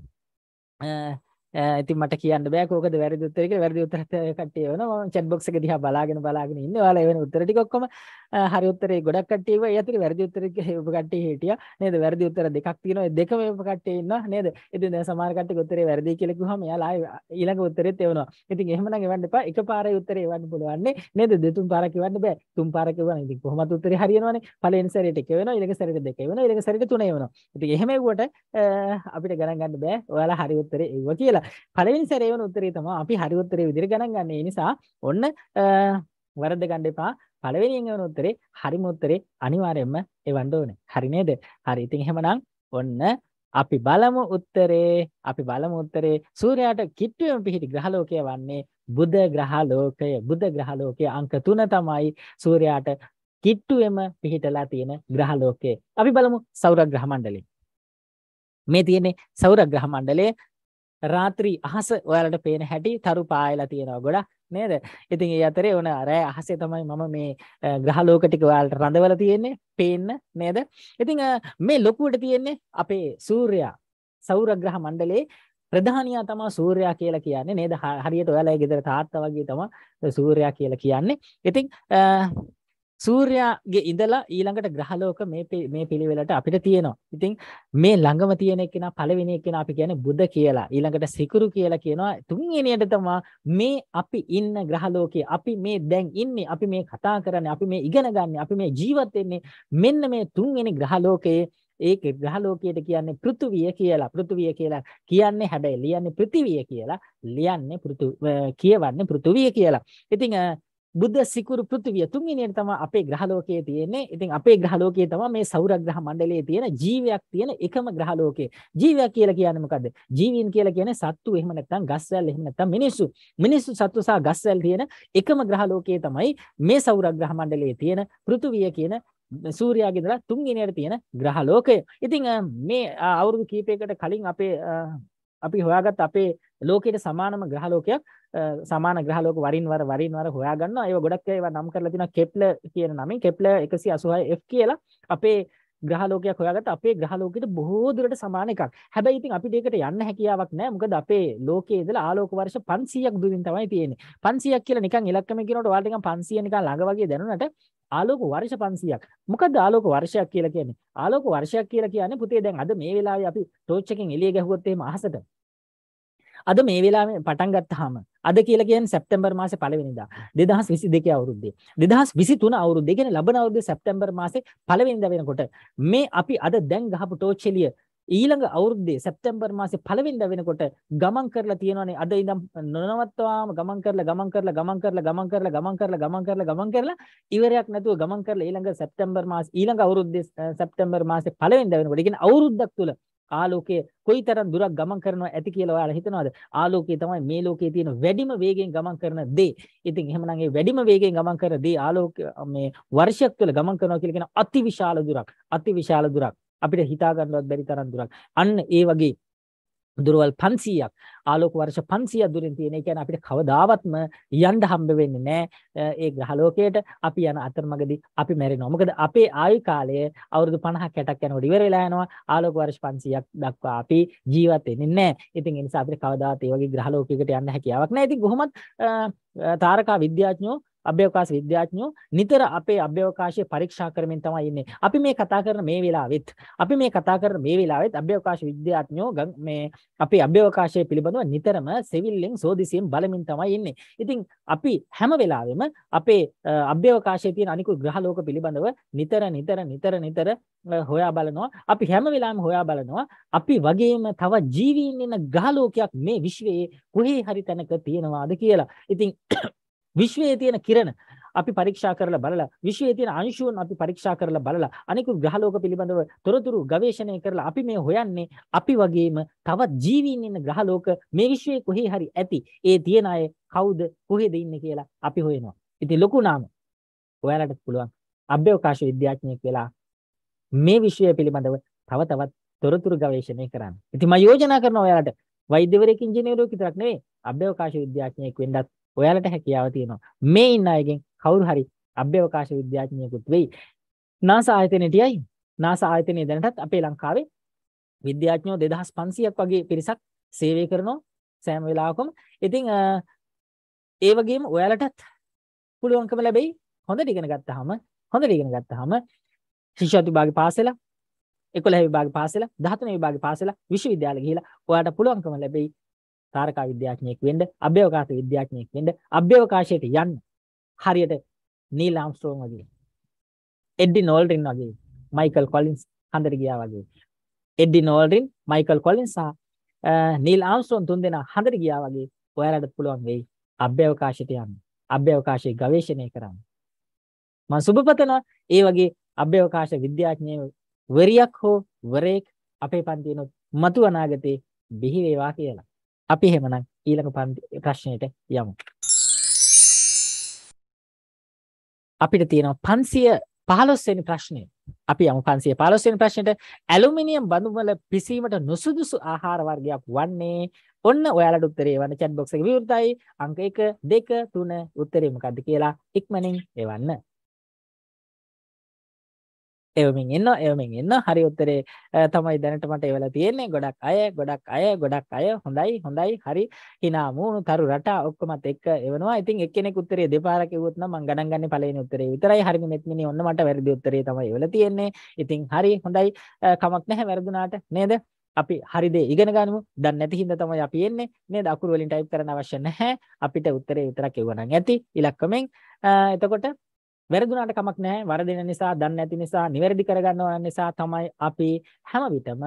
ඉතින් මට කියන්න බෑ කෝකද වැරදි උත්තරේ කියලා වැරදි උත්තරත් කට්ටිය වෙනවා මම chat box එක දිහා බලාගෙන බලාගෙන ඉන්නේ ඔයාලා එවන උත්තර ටික ඔක්කොම හරි උත්තරේ ගොඩක් කට්ටිය ඒවා ඒ අතරේ වැරදි උත්තර උප කට්ටිය හිටියා නේද වැරදි උත්තර දෙකක් තියෙනවා ඒ දෙකම උප කට්ටිය ඉන්නවා නේද ඉතින් දැන් සමහර කට්ටිය උත්තරේ වැරදි කියලා කිව්වම එයාලා ආයෙ ඊළඟ උත්තරෙත් එවනවා ඉතින් එහෙමනම් එවන්න එපා එක පාරේ උත්තරේ එවන්න පුළුවන් නේද දෙතුන් පාරක් එවන්න බෑ තුන් පාරක් එවන්න ඉතින් කොහොමද උත්තරේ හරියනවනේ පළවෙනි සැරේට එක වෙනවා ඊළඟ සැරේට දෙක වෙනවා ඊළඟ සැරේට තුන වෙනවා ඉතින් එහෙම එව්වට අපිට ගණන් ගන්න බෑ ඔයාලා හරි උත්තරේ එව්වා කියලා පළවෙනි සැරේ වුණු උත්තරේ තමයි අපි හරි උත්තරේ විදිහට ගණන් ගන්න. ඒ නිසා ඔන්න වරද ගන්න එපා. පළවෙනියෙන් එවන උත්තරේ හරිම උත්තරේ අනිවාර්යයෙන්ම එවන්න ඕනේ. හරි නේද? හරි. ඉතින් එහෙමනම් ඔන්න අපි බලමු උත්තරේ අපි බලමු උත්තරේ සූර්යාට කිට්ටුවෙම පිහිටි ග්‍රහලෝකය වන්නේ බුධ ග්‍රහලෝකය බුධ ග්‍රහලෝකයේ අංක 3 තමයි සූර්යාට කිට්ටුවෙම පිහිටලා තියෙන ග්‍රහලෝකය අපි බලමු සෞර ග්‍රහ මණ්ඩලය මේ තියෙන්නේ සෞර ග්‍රහ මණ්ඩලය රාත්‍රී අහස ඔයාලට පේන හැටි තරු පායලා තියෙනවා ගොඩක් නේද? ඉතින් ඒ අතරේ ඕන රෑ අහසේ තමයි මම මේ ග්‍රහලෝක ටික ඔයාලට රඳවලා තියෙන්නේ පේන්න නේද? ඉතින් මේ ලොකුවට තියෙන්නේ අපේ සූර්යා සෞර ග්‍රහ මණ්ඩලයේ ප්‍රධානියා තමයි සූර්යා කියලා කියන්නේ නේද හරියට ඔයාලගේ ගෙදර තාත්තා වගේ තමයි සූර්යා කියලා කියන්නේ. ඉතින් සූර්යාගේ ඉඳලා ඊළඟට ග්‍රහලෝක මේ මේ පිළිවෙලට අපිට තියෙනවා. ඉතින් මේ ළඟම තියෙන එකේන පළවෙනි එකේන අපි කියන්නේ බුද කියලා. ඊළඟට සිකුරු කියලා කියනවා. තුන්වෙනියට තමයි මේ අපි ඉන්න ග්‍රහලෝකයේ අපි මේ දැන් ඉන්නේ, අපි මේ කතා කරන්නේ, අපි මේ ඉගෙන ගන්න, අපි මේ ජීවත් වෙන්නේ මෙන්න මේ තුන්වෙනි ග්‍රහලෝකයේ ඒක ග්‍රහලෝකයට කියන්නේ පෘථුවිය කියලා. පෘථුවිය කියලා කියන්නේ හැබැයි ලියන්නේ පෘථිවිය කියලා. ලියන්නේ පෘථු කියවන්නේ පෘථුවිය කියලා. ඉතින් බුද්ධ සිකුරු පෘථිවිය තුන්වෙනියට තමයි අපේ ග්‍රහලෝකයේ තියෙන්නේ. ඉතින් අපේ ග්‍රහලෝකයේ තමයි මේ සෞරග්‍රහ මණ්ඩලයේ තියෙන ජීවයක් තියෙන එකම ග්‍රහලෝකය. ජීවයක් කියලා කියන්නේ මොකද්ද? ජීවීන් කියලා කියන්නේ සත්තු එහෙම නැත්නම් ගස්වැල් එහෙම නැත්නම් මිනිස්සු. මිනිස්සු සත්තු සහ ගස්වැල් තියෙන එකම ග්‍රහලෝකයේ තමයි මේ සෞරග්‍රහ මණ්ඩලයේ තියෙන පෘථිවිය කියන සූර්යාගේ ඉඳලා තුන්වෙනියට තියෙන ග්‍රහලෝකය. ඉතින් මේ අවුරුදු කීපයකට කලින් අපේ අපි හොයාගත් අපේ ලෝකයේ සමානම ග්‍රහලෝකයක් සමාන ග්‍රහලෝක වරින් වර වරින් වර හොයා ගන්නවා. ඒවා ගොඩක් ඒවා නම් කරලා තියෙනවා කෙප්ලර් කියන නමින් කෙප්ලර් 186f කියලා අපේ ග්‍රහලෝකයක් හොයාගත්ත අපේ ග්‍රහලෝකයට බොහෝ දුරට සමාන එකක්. හැබැයි ඉතින් අපිට ඒකට යන්න හැකියාවක් නැහැ. මොකද අපේ ලෝකයේ ඉඳලා ආලෝක වර්ෂ 500ක් දුරින් තමයි තියෙන්නේ. 500ක් කියලා නිකන් ඉලක්කම කියනකොට ඔයාලට නිකන් 500 නිකන් ළඟ වගේ දැනුණාට ආලෝක වර්ෂ 500ක්. මොකද ආලෝක වර්ෂයක් කියලා කියන්නේ? ආලෝක වර්ෂයක් කියලා කියන්නේ පුතේ දැන් අද මේ වෙලාවේ අපි ටෝච් එකෙන් එළිය ගැහුවොත් එහෙම අහසට. අද මේ වෙලාවේ පටන් ගත්තාම අද කියලා කියන්නේ සැප්තැම්බර් මාසේ පළවෙනිදා 2022 අවුරුද්දේ 2023 අවුරුද්දේ කියන්නේ ලබන අවුරුද්දේ සැප්තැම්බර් මාසේ පළවෙනිදා වෙනකොට මේ අපි අද දැන් ගහපු ටෝච් එළිය ඊළඟ අවුරුද්දේ සැප්තැම්බර් මාසේ පළවෙනිදා වෙනකොට ගමන් කරලා තියෙනවානේ අද ඉඳන් නොනවත්වාම ගමන් කරලා ගමන් කරලා ගමන් කරලා ගමන් කරලා ගමන් කරලා ගමන් කරලා ගමන් කරලා ඉවරයක් නැතුව ගමන් කරලා ඊළඟ සැප්තැම්බර් මාස ඊළඟ අවුරුද්දේ සැප්තැම්බර් මාසේ පළවෙනිදා වෙනකොට කියන්නේ අවුරුද්දක් තුල ආලෝකය කොයිතරම් දුරක් ගමන් කරනවා ඇති කියලා ඔයාලා හිතනවද? ආලෝකය තමයි මේ ලෝකයේ තියෙන වැඩිම වේගයෙන් ගමන් කරන දේ. ඉතින් එහෙමනම් ඒ වැඩිම වේගයෙන් ගමන් කරන දේ ආලෝක මේ වර්ෂයක් තුළ ගමන් කරනවා කියලා කියන අතිවිශාල දුරක්. අතිවිශාල දුරක්. අපිට හිතා ගන්නවත් බැරි තරම් දුරක්. අන්න ඒ වගේ දුරවල් 500ක් ආලෝක වර්ෂ 500ක් දුරින් තියෙන. ඒ කියන්නේ අපිට කවදාවත්ම යන්න හම්බ වෙන්නේ නැහැ ඒ ග්‍රහලෝකයට. අපි යන අතරමඟදී අපි මැරෙනවා. මොකද අපේ ආයු කාලය අවුරුදු 50ක් 60ක් යනකොට ඉවර වෙලා යනවා. ආලෝක වර්ෂ 500ක් දක්වා අපි ජීවත් වෙන්නේ නැහැ. ඉතින් ඒ නිසා අපිට කවදාවත් ඒ වගේ ග්‍රහලෝකයකට යන්න හැකියාවක් නැහැ. ඉතින් කොහොමත් තාරකා විද්‍යාඥයෝ අභ්‍යවකාශ විද්‍යාඥයෝ නිතර අපේ අභ්‍යවකාශයේ පරීක්ෂා කරමින් තමයි ඉන්නේ. අපි මේ කතා කරන මේ වෙලාවෙත් අපි මේ කතා කරන මේ වෙලාවෙත් අභ්‍යවකාශ විද්‍යාඥයෝ මේ අපේ අභ්‍යවකාශය පිළිබඳව නිතරම සෙවිල්ලෙන් සෝදිසියෙන් බලමින් තමයි ඉන්නේ. ඉතින් අපි හැම වෙලාවෙම අපේ අභ්‍යවකාශයේ තියෙන අනිකුත් ග්‍රහලෝක පිළිබඳව නිතර නිතර නිතර නිතර හොයා බලනවා. අපි හැම වෙලාවෙම හොයා බලනවා. අපි වගේම තව ජීවීන් ඉන්න ග්‍රහලෝකයක් මේ විශ්වයේ කොහේ හරි තැනක තියෙනවාද කියලා. ඉතින් විශ්වයේ තියෙන කිරණ අපි පරීක්ෂා කරලා බලලා විශ්වයේ තියෙන අංශුන් අපි පරීක්ෂා කරලා බලලා අනිකුත් ග්‍රහලෝක පිළිබඳව තොරතුරු ගවේෂණය කරලා අපි මේ හොයන්නේ අපි වගේම තවත් ජීවීන් ඉන්න ග්‍රහලෝක මේ විශ්වයේ කොහේ හරි ඇති ඒ තියෙන අය කවුද කොහෙද ඉන්නේ කියලා අපි හොයනවා ඉතින් ලොකු නාම ඔයාලට පුළුවන් අභ්‍යවකාශ විද්‍යාඥයෙක් වෙලා මේ විශ්වය පිළිබඳව තව තවත් තොරතුරු ගවේෂණය කරන්න. ඉතින් මම යෝජනා කරනවා ඔයාලට වෛද්‍යවරයෙක් ඉංජිනේරුවෙක් විතරක් නෙවෙයි අභ්‍යවකාශ විද්‍යාඥයෙක් වෙන්නත් ඔයාලට හැකියාව තියෙනවා. මේ ඉන්න අයගෙන් කවුරු හරි අභ්‍යවකාශ විද්‍යාඥයෙකුත් වෙයි. NASA ආයතනයටයි NASA ආයතනය දැනටත් අපේ ලංකාවේ විද්‍යාඥයෝ 2500ක් වගේ පිරිසක් සේවය කරනවා සෑම වෙලාවකම. ඉතින් ඒ වගේම ඔයාලටත් පුළුවන්කම ලැබෙයි හොඳට ඉගෙන ගත්තාම හොඳට ඉගෙන ගත්තාම ශිෂ්‍යත්ව විභාගේ පාසල 11 විභාගේ පාසල 13 විභාගේ පාසල විශ්වවිද්‍යාල ගිහිලා ඔයාට පුළුවන්කම ලැබෙයි තාරකා විද්‍යාඥයෙක් වෙන්න, අභ්‍යවකාශ විද්‍යාඥයෙක් වෙන්න, අභ්‍යවකාශයට යන්න. හරියට නීල් ආම්ස්ට්‍රෝන් වගේ. එඩ්ඩි නෝල්රින් වගේ, මයිකල් කොලින්ස් හන්දට ගියා වගේ. එඩ්ඩි නෝල්රින්, මයිකල් කොලින්ස් සහ නීල් ආම්ස්ට්‍රෝන් තුන්දෙනා හන්දට ගියා වගේ ඔයාලට පුළුවන් වෙයි අභ්‍යවකාශයට යන්න. අභ්‍යවකාශයේ ගවේෂණය කරන්න. මම සුබපතනවා ඒ වගේ අභ්‍යවකාශ විද්‍යාඥයෝ වරියක් හෝ වරේක් අපේ පන්තිනොත් මතු අනාගතේ බිහි වේවා කියලා. අපි එහෙමනම් ඊළඟ පන්ති ප්‍රශ්නෙට යමු. අපිට තියෙනවා 515 වෙනි ප්‍රශ්නය. අපි යමු 515 වෙනි ප්‍රශ්නෙට ඇලුමිනියම් බඳු වල පිසීමට නුසුදුසු ආහාර වර්ගයක් වන්නේ ඔන්න ඔයාලට උත්තරේ එවන්න chat box එකේ විවෘතයි. අංක 1 2 3 උත්තරේ මොකද්ද කියලා ඉක්මනින් එවන්න. එවමින් ඉන්න එවමින් ඉන්න හරි උත්තරේ තමයි දැනට මට එවලා තියෙන්නේ ගොඩක් අය ගොඩක් අය ගොඩක් අය හොඳයි හොඳයි හරි hina මූණු තරු රටා ඔක්කොමත් එක්ක එවනවා ඉතින් එක්කෙනෙක් උත්තරේ දෙපාරක් එවුවොත් නම් මම ගණන් ගන්නේ පළවෙනි උත්තරේ විතරයි හරිනේ මෙත්මිනි ඔන්න මට වැරදි උත්තරේ තමයි එවලා තියෙන්නේ ඉතින් හරි හොඳයි කමක් නැහැ වැරදුනාට නේද අපි හරි දේ ඉගෙන ගනිමු. දැන් නැති හින්දා තමයි අපි එන්නේ. නේද? අකුරු වලින් ටයිප් කරන්න අවශ්‍ය නැහැ. අපිට උත්තරේ විතරක් එවුවා නම් ඇති. ඉලක්කමෙන් එතකොට වැරදුනාට කමක් නැහැ. වරදින නිසා, දන්නේ නැති නිසා, නිවැරදි කරගන්න ඕන නිසා තමයි අපි හැම විටම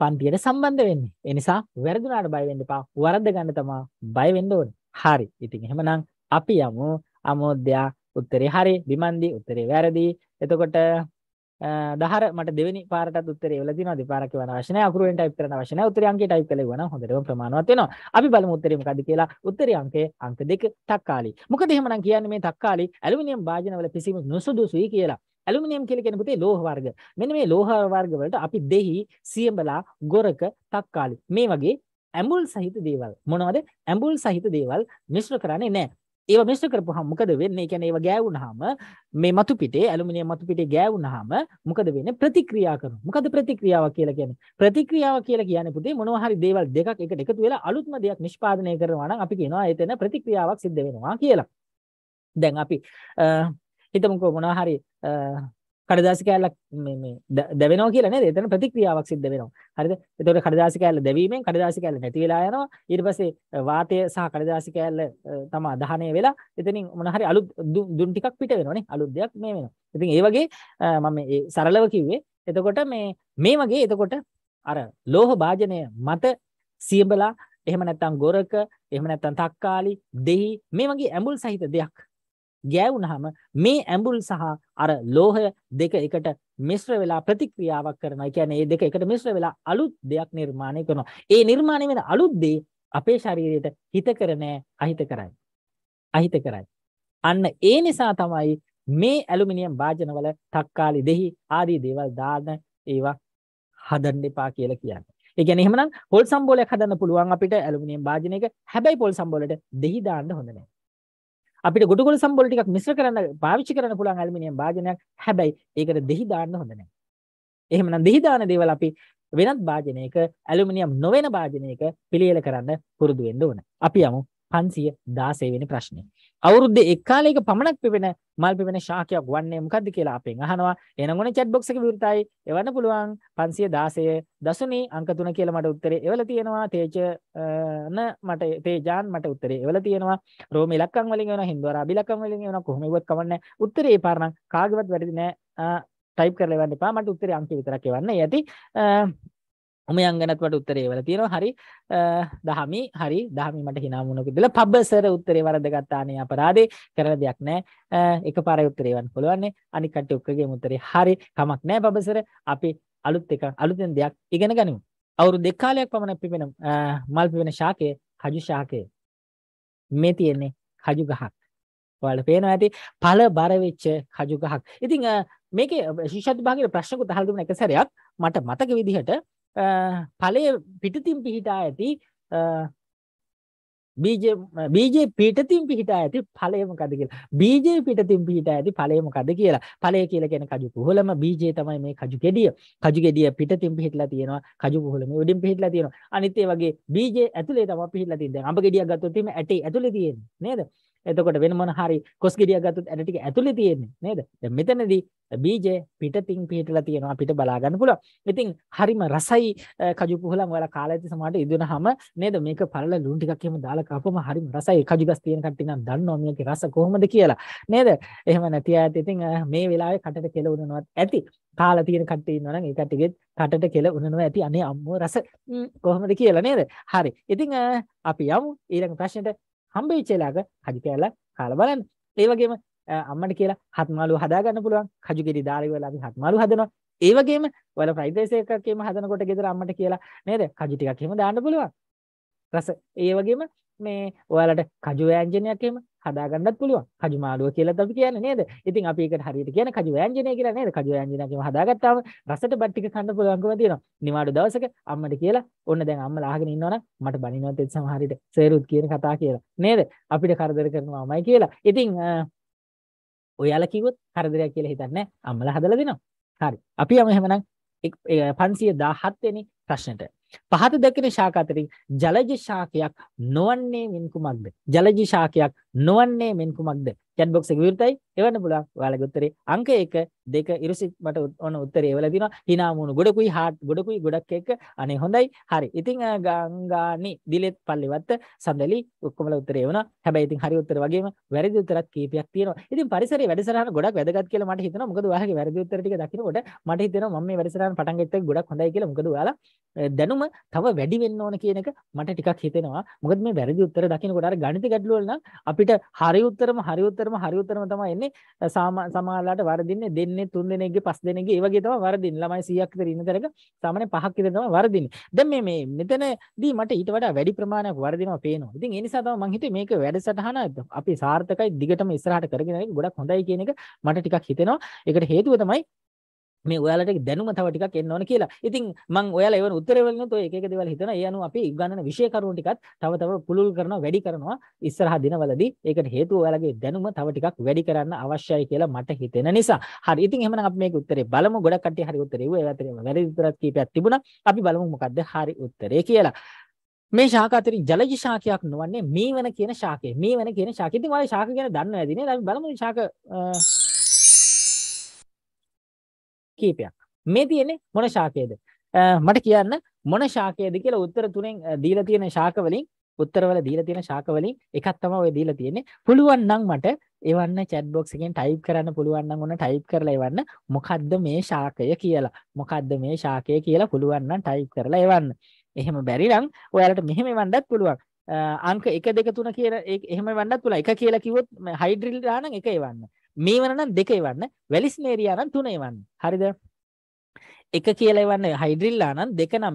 පන්තියට සම්බන්ධ වෙන්නේ. ඒ නිසා වැරදුනාට බය වෙන්න එපා. වරද ගන්න තමා බය වෙන්න ඕනේ. හරි. ඉතින් එහෙමනම් අපි යමු අමෝද්‍යා උත්තරේ හරි, විමන්දි උත්තරේ වැරදි. එතකොට දහර මට දෙවෙනි පාරටත් උත්තරේ එවලා තියෙනවා දෙපාරක් කියවන අවශ්‍ය නැහැ අකුරු වලින් ටයිප් කරන්න අවශ්‍ය නැහැ උත්තරේ අංකේ ටයිප් කරලා ඉවනම් හොඳටම ප්‍රමාණවත් වෙනවා අපි බලමු උත්තරේ මොකද්ද කියලා උත්තරේ අංකය අංක දෙක තක්කාලි මොකද එහෙමනම් කියන්නේ මේ තක්කාලි ඇලුමිනියම් භාජනවල පිසීම නුසුදුසුයි කියලා ඇලුමිනියම් කියලා කියන පුතේ ලෝහ වර්ග මෙන්න මේ ලෝහ වර්ග වලට අපි දෙහි සියඹලා ගොරක තක්කාලි මේ වගේ ඇඹුල් සහිත දේවල් මොනවද ඇඹුල් සහිත දේවල් මිශ්‍ර කරන්නේ නැහැ ඒව මිශ්‍ර කරපුවහම මොකද වෙන්නේ? කියන්නේ ඒව ගෑවුනහම මේ මතු පිටේ ඇලුමිනියම් මතු පිටේ ගෑවුනහම මොකද වෙන්නේ? ප්‍රතික්‍රියා කරනවා. මොකද ප්‍රතික්‍රියාව කියලා කියන්නේ? ප්‍රතික්‍රියාව කියලා කියන්නේ පුතේ මොනවා හරි දේවල් දෙකක් එකට එකතු වෙලා අලුත්ම දෙයක් නිෂ්පාදනය කරනවා නම් අපි කියනවා එතන ප්‍රතික්‍රියාවක් සිද්ධ වෙනවා කියලා. දැන් අපි හිතමුකෝ මොනවා හරි කඩදාසි කෑල්ලක් මේ මේ දැවෙනවා කියලා නේද? එතන ප්‍රතික්‍රියාවක් සිද්ධ වෙනවා. හරිද? එතකොට කඩදාසි කෑල්ල දැවීමෙන් කඩදාසි කෑල්ල නැති වෙලා යනවා. ඊට පස්සේ වාතය සහ කඩදාසි කෑල්ල තම දහණය වෙලා එතනින් මොන හරි අලුත් දුම් ටිකක් පිට වෙනවා නේ. අලුත් දෙයක් මේ වෙනවා. ඉතින් ඒ වගේ මම මේ සරලව කිව්වේ. එතකොට මේ මේ වගේ එතකොට අර ලෝහ භාජනය මත සියඹලා එහෙම නැත්නම් ගොරක එහෙම නැත්නම් තක්කාලි දෙහි මේ වගේ ඇඹුල් සහිත දෙයක් ගෑවුනහම මේ ඇඹුල් සහ අර ලෝහය දෙක එකට මිශ්‍ර වෙලා ප්‍රතික්‍රියාවක් කරනවා. ඒ කියන්නේ මේ දෙක එකට මිශ්‍ර වෙලා අලුත් දෙයක් නිර්මාණය කරනවා. ඒ නිර්මාණය වෙන අලුත් දේ අපේ ශරීරයට හිත කරන්නේ අහිත කරයි. අහිත කරයි. අන්න ඒ නිසා තමයි මේ ඇලුමිනියම් භාජනවල තක්කාලි දෙහි ආදී දේවල් දාන ඒවා හදන්න එපා කියලා කියන්නේ. ඒ කියන්නේ එහෙමනම් පොල් සම්බෝලයක් හදන්න පුළුවන් අපිට ඇලුමිනියම් භාජනයක. හැබැයි පොල් සම්බෝලයට දෙහි දාන්න හොඳ නැහැ. අපිට ගොඩකොල සම්බෝල ටිකක් මිශ්‍ර කරන්න පාවිච්චි කරන්න පුළුවන් ඇලුමිනියම් භාජනයක්. හැබැයි ඒකට දෙහි දාන්න හොඳ නැහැ. එහෙමනම් දෙහි දාන දේවල් අපි වෙනත් භාජනයක ඇලුමිනියම් නොවන භාජනයක පිළියෙල කරන්න පුරුදු වෙන්න ඕන. අපි යමු 516 වෙනි ප්‍රශ්නේ. අවුරුද්දේ එක් කාලයක පමණක් පෙවෙන මල් පෙවෙන ශාකයක් වන්නේ මොකද්ද කියලා අපෙන් අහනවා. එහෙනම් ඔන්න chat box එකේ විරුතයි එවන්න පුළුවන් 516 දශමී අංක 3 කියලා මට උත්තරේ එවලා තියෙනවා. තේජන මට තේජාන් මට උත්තරේ එවලා තියෙනවා. රෝම ඉලක්කම් වලින් එවනවා. හින්දු අරාබි ඉලක්කම් වලින් එවනවා. කොහොම එවුවත් කමන්නේ. උත්තරේ ඒ පාරනම් කාගේවත් වැරදි නෑ. ටයිප් කරලා එවන්න එපා. මට උත්තරේ අංක විතරක් එවන්න. ඒ ඇති ම යංගනත්වට උත්තරේ වල තියෙන හරි දහමි හරි දහමිමට හිනාමුණක දල පබ්බසර උත්තරේ වරදගත්තානය අපරාදේ කරන දෙයක් නෑ එක පර උත්තරේවන් පුළුවන්නේ අනිකට ඔක්කගේ මුත්තරේ හරි කමක් නෑ පබසර අපි අලුත් එක අලුතෙන් දෙයක් ඉගෙන ගනිමු අවුරු දෙක්කාලයක් පමණ පිපෙන මල් පිවෙන ශාකය කජු ශාකය මේ තියෙන්නේ කජු ගහක් ඔයාලට පේනවා ඇති පළ බර වෙච්ච කජු ගහක් ඉතින් මේකේ ශිෂ්‍යත් භාගයේ ප්‍රශ්නකුත් අහලා දුන්න එක සැරයක් මට මතක විදිහට ඵලය පිටතින් පිහිටා ඇති බීජ බීජේ පිටතින් පිහිටා ඇති ඵලය මොකද කියලා. බීජේ පිටතින් පිහිටා ඇති ඵලය මොකද කියලා. ඵලය කියලා කියන්නේ කජු කුහලම බීජේ තමයි මේ කජු ගෙඩිය. කජු ගෙඩිය පිටතින් පිහිටලා තියෙනවා. කජු කුහලම උඩින් පිහිටලා තියෙනවා. අනිත් ඒ වගේ බීජේ ඇතුලේ තමයි පිහිටලා තියෙන්නේ. දැන් අඹ ගෙඩියක් ගත්තොත් එimhe ඇටේ ඇතුලේ තියෙන්නේ නේද? එතකොට වෙන මොන හරි කොස් ගෙඩියක් ගත්තොත් ඇට ටික ඇතුලේ තියෙන්නේ නේද? දැන් මෙතනදී බීජ පිටතින් පිටලා තියෙනවා අපිට බලා ගන්න පුළුවන්. ඉතින් හරිම රසයි කජු පුහලන් ඔයාලා කාලා ඇති සමහරට ඉදුණාම නේද මේක පළල ලුණු ටිකක් එහෙම දාලා කපම හරිම රසයි. කජු ගස් තියෙන කට්ටිය නම් දන්නවා මේකේ රස කොහොමද කියලා. නේද? එහෙම නැති අයත් ඉතින් මේ වෙලාවේ කටට කෙල උනනවත් ඇති. කාලා තියෙන කට්ටිය ඉන්නවා නම් ඒ කට්ටියගෙත් කටට කෙල උනනවා ඇති. අනේ අම්මෝ රස කොහොමද කියලා නේද? හරි. ඉතින් අපි යමු ඊළඟ ප්‍රශ්නෙට. හම්බෙච්ච එලාක කජු කෑල්ලක් කාලා බලන්න. ඒ වගේම අම්මට කියලා හත් මාළු හදාගන්න පුළුවන්. කජු ගෙඩි දාලා ඉවරලා අපි හත් මාළු හදනවා. ඒ වගේම ඔයාලා ෆ්‍රයිඩ් රයිස් එකක් එහෙම හදනකොට ගෙදර අම්මට කියලා නේද? කජු ටිකක් එහෙම දාන්න පුළුවන්. රස ඒ වගේම මේ ඔයාලට කජු ව්‍යංජනයක් එහෙම හදාගන්නත් පුළුවන්. කජු මාළුව කියලාත් අපි කියන්නේ නේද? ඉතින් අපි ඒකට හරියට කියන්නේ කජු ව්‍යංජනය කියලා නේද? කජු ව්‍යංජනයක් එහෙම හදාගත්තාම රසට බත් ටික කන්න පුළුවන්කම තියෙනවා. නිවාඩු දවසක අම්මට කියලා ඔන්න දැන් අම්මලා අහගෙන ඉන්නවනම් මට බනිනවත් ඒ සමහරට සේරුත් කියන කතා කියලා. නේද? අපිට කරදර කරනවා අමයි කියලා. ඉතින් ඔයාලා කිව්වොත් කරදරයක් කියලා හිතන්නේ අම්මලා හදලා දෙනවා. හරි. අපි යමු එහෙමනම් 517 වෙනි ප්‍රශ්නෙට. පහත දකින ශාක අතරින් ජලජ ශාකයක් නොවන්නේ මෙන් කුමක්ද? ජලජ ශාකයක් නොවන්නේ මෙන් කුමක්ද? chat box එක විරුතයි එවන්න පුළුවන්. ඔයාලගේ උත්තරේ අංක 1 2 ඉරුසිට මට ඔන්න උත්තරේ එවලා දිනවා. hina මුණු ගොඩකුයි heart ගොඩකුයි ගොඩක් එක අනේ හොඳයි. හරි. ඉතින් ගංගානි දිලෙත් පල්ලෙවත්ත සඳලි ඔක්කොමලා උත්තරේ එවනවා. හැබැයි ඉතින් හරි උත්තර වගේම වැරදි උත්තරත් කීපයක් තියෙනවා. ඉතින් පරිසරයේ වැඩසටහන ගොඩක් වැදගත් කියලා මට හිතෙනවා. මොකද ඔයාලගේ වැරදි උත්තර ටික දකිනකොට මට හිතෙනවා මම මේ වැඩසටහන පටන් ගත්තේ ගොඩක් හොඳයි කියලා. මොකද ඔයාලා දැනුම තව වැඩි වෙන්න ඕන කියන එක මට ටිකක් හිතෙනවා. මොකද මේ වැරදි උත්තර දකිනකොට අර ගණිත ගැටලුවල නම් අපිට හරි උත්තරම හරි උත්තරම හරි උත්තරම තමයි එන්නේ. සමහරලාට වරදින්නේ දෙන්නේ තුන් දෙනෙක්ගේ පස් දෙනෙක්ගේ ඒ වගේ තමයි වරදින්නේ. ළමයි 100ක් විතර ඉන්න තැනක සාමාන්‍ය පහක් විතර තමයි වරදින්නේ. දැන් මේ මේ මෙතනදී මට ඊට වඩා වැඩි ප්‍රමාණයක් වරදිනවා පේනවා. ඉතින් ඒ නිසා තමයි මම හිතුවේ මේක වැඩසටහන අපි සාර්ථකයි දිගටම ඉස්සරහට කරගෙන යන්න ගොඩක් හොඳයි කියන එක මට ටිකක් හිතෙනවා. ඒකට හේතුව තමයි මේ ඔයාලට දැනුම තව ටිකක් එන්න ඕන කියලා. ඉතින් මම ඔයාලා එවන උත්තර වලිනුත් ඔය එක එක දේවල් හිතන. ඒ අනුව අපි ගන්නන විෂය කරුණු ටිකත් තව තව පුළුල් කරනවා, වැඩි කරනවා. ඉස්සරහා දිනවලදී ඒකට හේතුව ඔයාලගේ දැනුම තව ටිකක් වැඩි කරන්න අවශ්‍යයි කියලා මට හිතෙන නිසා. හරි. ඉතින් එහෙනම් අපි මේක උත්තරේ බලමු. ගොඩක් කට්ටිය හරි උත්තරේ ඉවුවා. ඒ අතරේම වැරදි උත්තරත් කීපයක් තිබුණා. අපි බලමු මොකද්ද හරි උත්තරේ කියලා. මේ ශාක අතරින් ජලජ ශාකයක් නොවන්නේ මීවන කියන ශාකය. මීවන කියන ශාකය. ඉතින් ඔයාලා ශාක ගැන දන්නවා ඇති නේද? අපි බලමු ශාක කීපයක්. මේ තියෙන්නේ මොන ශාකයේද? මට කියන්න මොන ශාකයේද කියලා උත්තර තුනෙන් දීලා තියෙන ශාක වලින් උත්තරවල දීලා තියෙන ශාක වලින් එකක් තමයි ඔය දීලා තියෙන්නේ. පුළුවන් නම් මට එවන්න chat box එකෙන් type කරන්න පුළුවන් නම් ඔන්න type කරලා එවන්න. මොකද්ද මේ ශාකය කියලා. මොකද්ද මේ ශාකය කියලා පුළුවන් නම් type කරලා එවන්න. එහෙම බැරි නම් ඔයාලට මෙහෙම එවන්නත් පුළුවන්. අංක 1 2 3 කියලා එහෙම එවන්නත් පුළුවන්. 1 කියලා කිව්වොත් හයිඩ්‍රිල් දානනම් 1 එවන්න. මේ වන නම් දෙක එවන්න වැලිස්නේරියා නම් තුන එවන්න. හරිද? එක කියලා එවන්න හයිඩ්‍රිල්ලා නම් දෙක නම්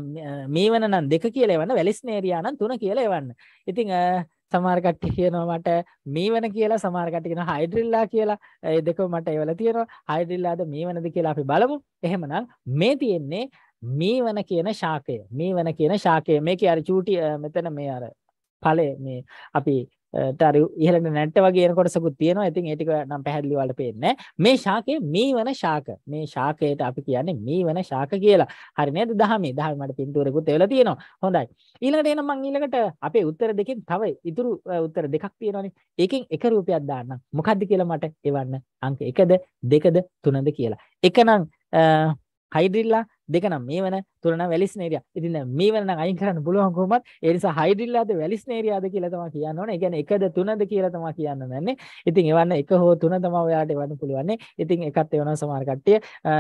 මේ වන නම් දෙක කියලා එවන්න වැලිස්නේරියා නම් තුන කියලා එවන්න. ඉතින් සමහර කට්ටිය කියනවා මට මේවන කියලා සමහර කට්ටිය කියනවා හයිඩ්‍රිල්ලා කියලා. ඒ දෙකම මට එවලා තියෙනවා. හයිඩ්‍රිල්ලාද මේවනද කියලා අපි බලමු. එහෙමනම් මේ තියෙන්නේ මේවන කියන ශාකය. මේවන කියන ශාකය. මේකේ අර චූටි මෙතන මේ අර ඵලය මේ අපි තර ඉහළට නැට්ට වගේ එන කොටසකුත් තියෙනවා. ඉතින් ඒ ටික නම් පැහැදිලි වලට පේන්නේ මේ ශාකයේ මීවන ශාක. මේ ශාකයට අපි කියන්නේ මීවන ශාක කියලා. හරි නේද? 10 10 මට පින්තූරෙකුත් එවලා තියෙනවා. හොඳයි. ඊළඟට එනම් මම ඊළඟට අපේ උත්තර දෙකෙන් තව ඉතුරු උත්තර දෙකක් තියෙනවානේ. ඒකෙන් එක රූපයක් දාන්න. මොකද්ද කියලා මට එවන්න. අංක 1ද 2ද 3ද කියලා. එකනම් හයිඩ්‍රිල්ලා දෙක නම් මේ වන තුන නම් වැලිස් නේරියා. ඉතින් දැන් මේ වන නම් අයින් කරන්න පුළුවන් කොහොමත්. ඒ නිසා හයිඩ්‍රිල්ලාද වැලිස් නේරියාද කියලා තමයි කියන්න ඕනේ. ඒ කියන්නේ එකද තුනද කියලා තමයි කියන්න නැන්නේ. ඉතින් එවන්න එක හෝ තුන තමයි ඔයාලට එවන්න පුළුවන්. ඉතින් එකත් එවනවා සමහර කට්ටිය.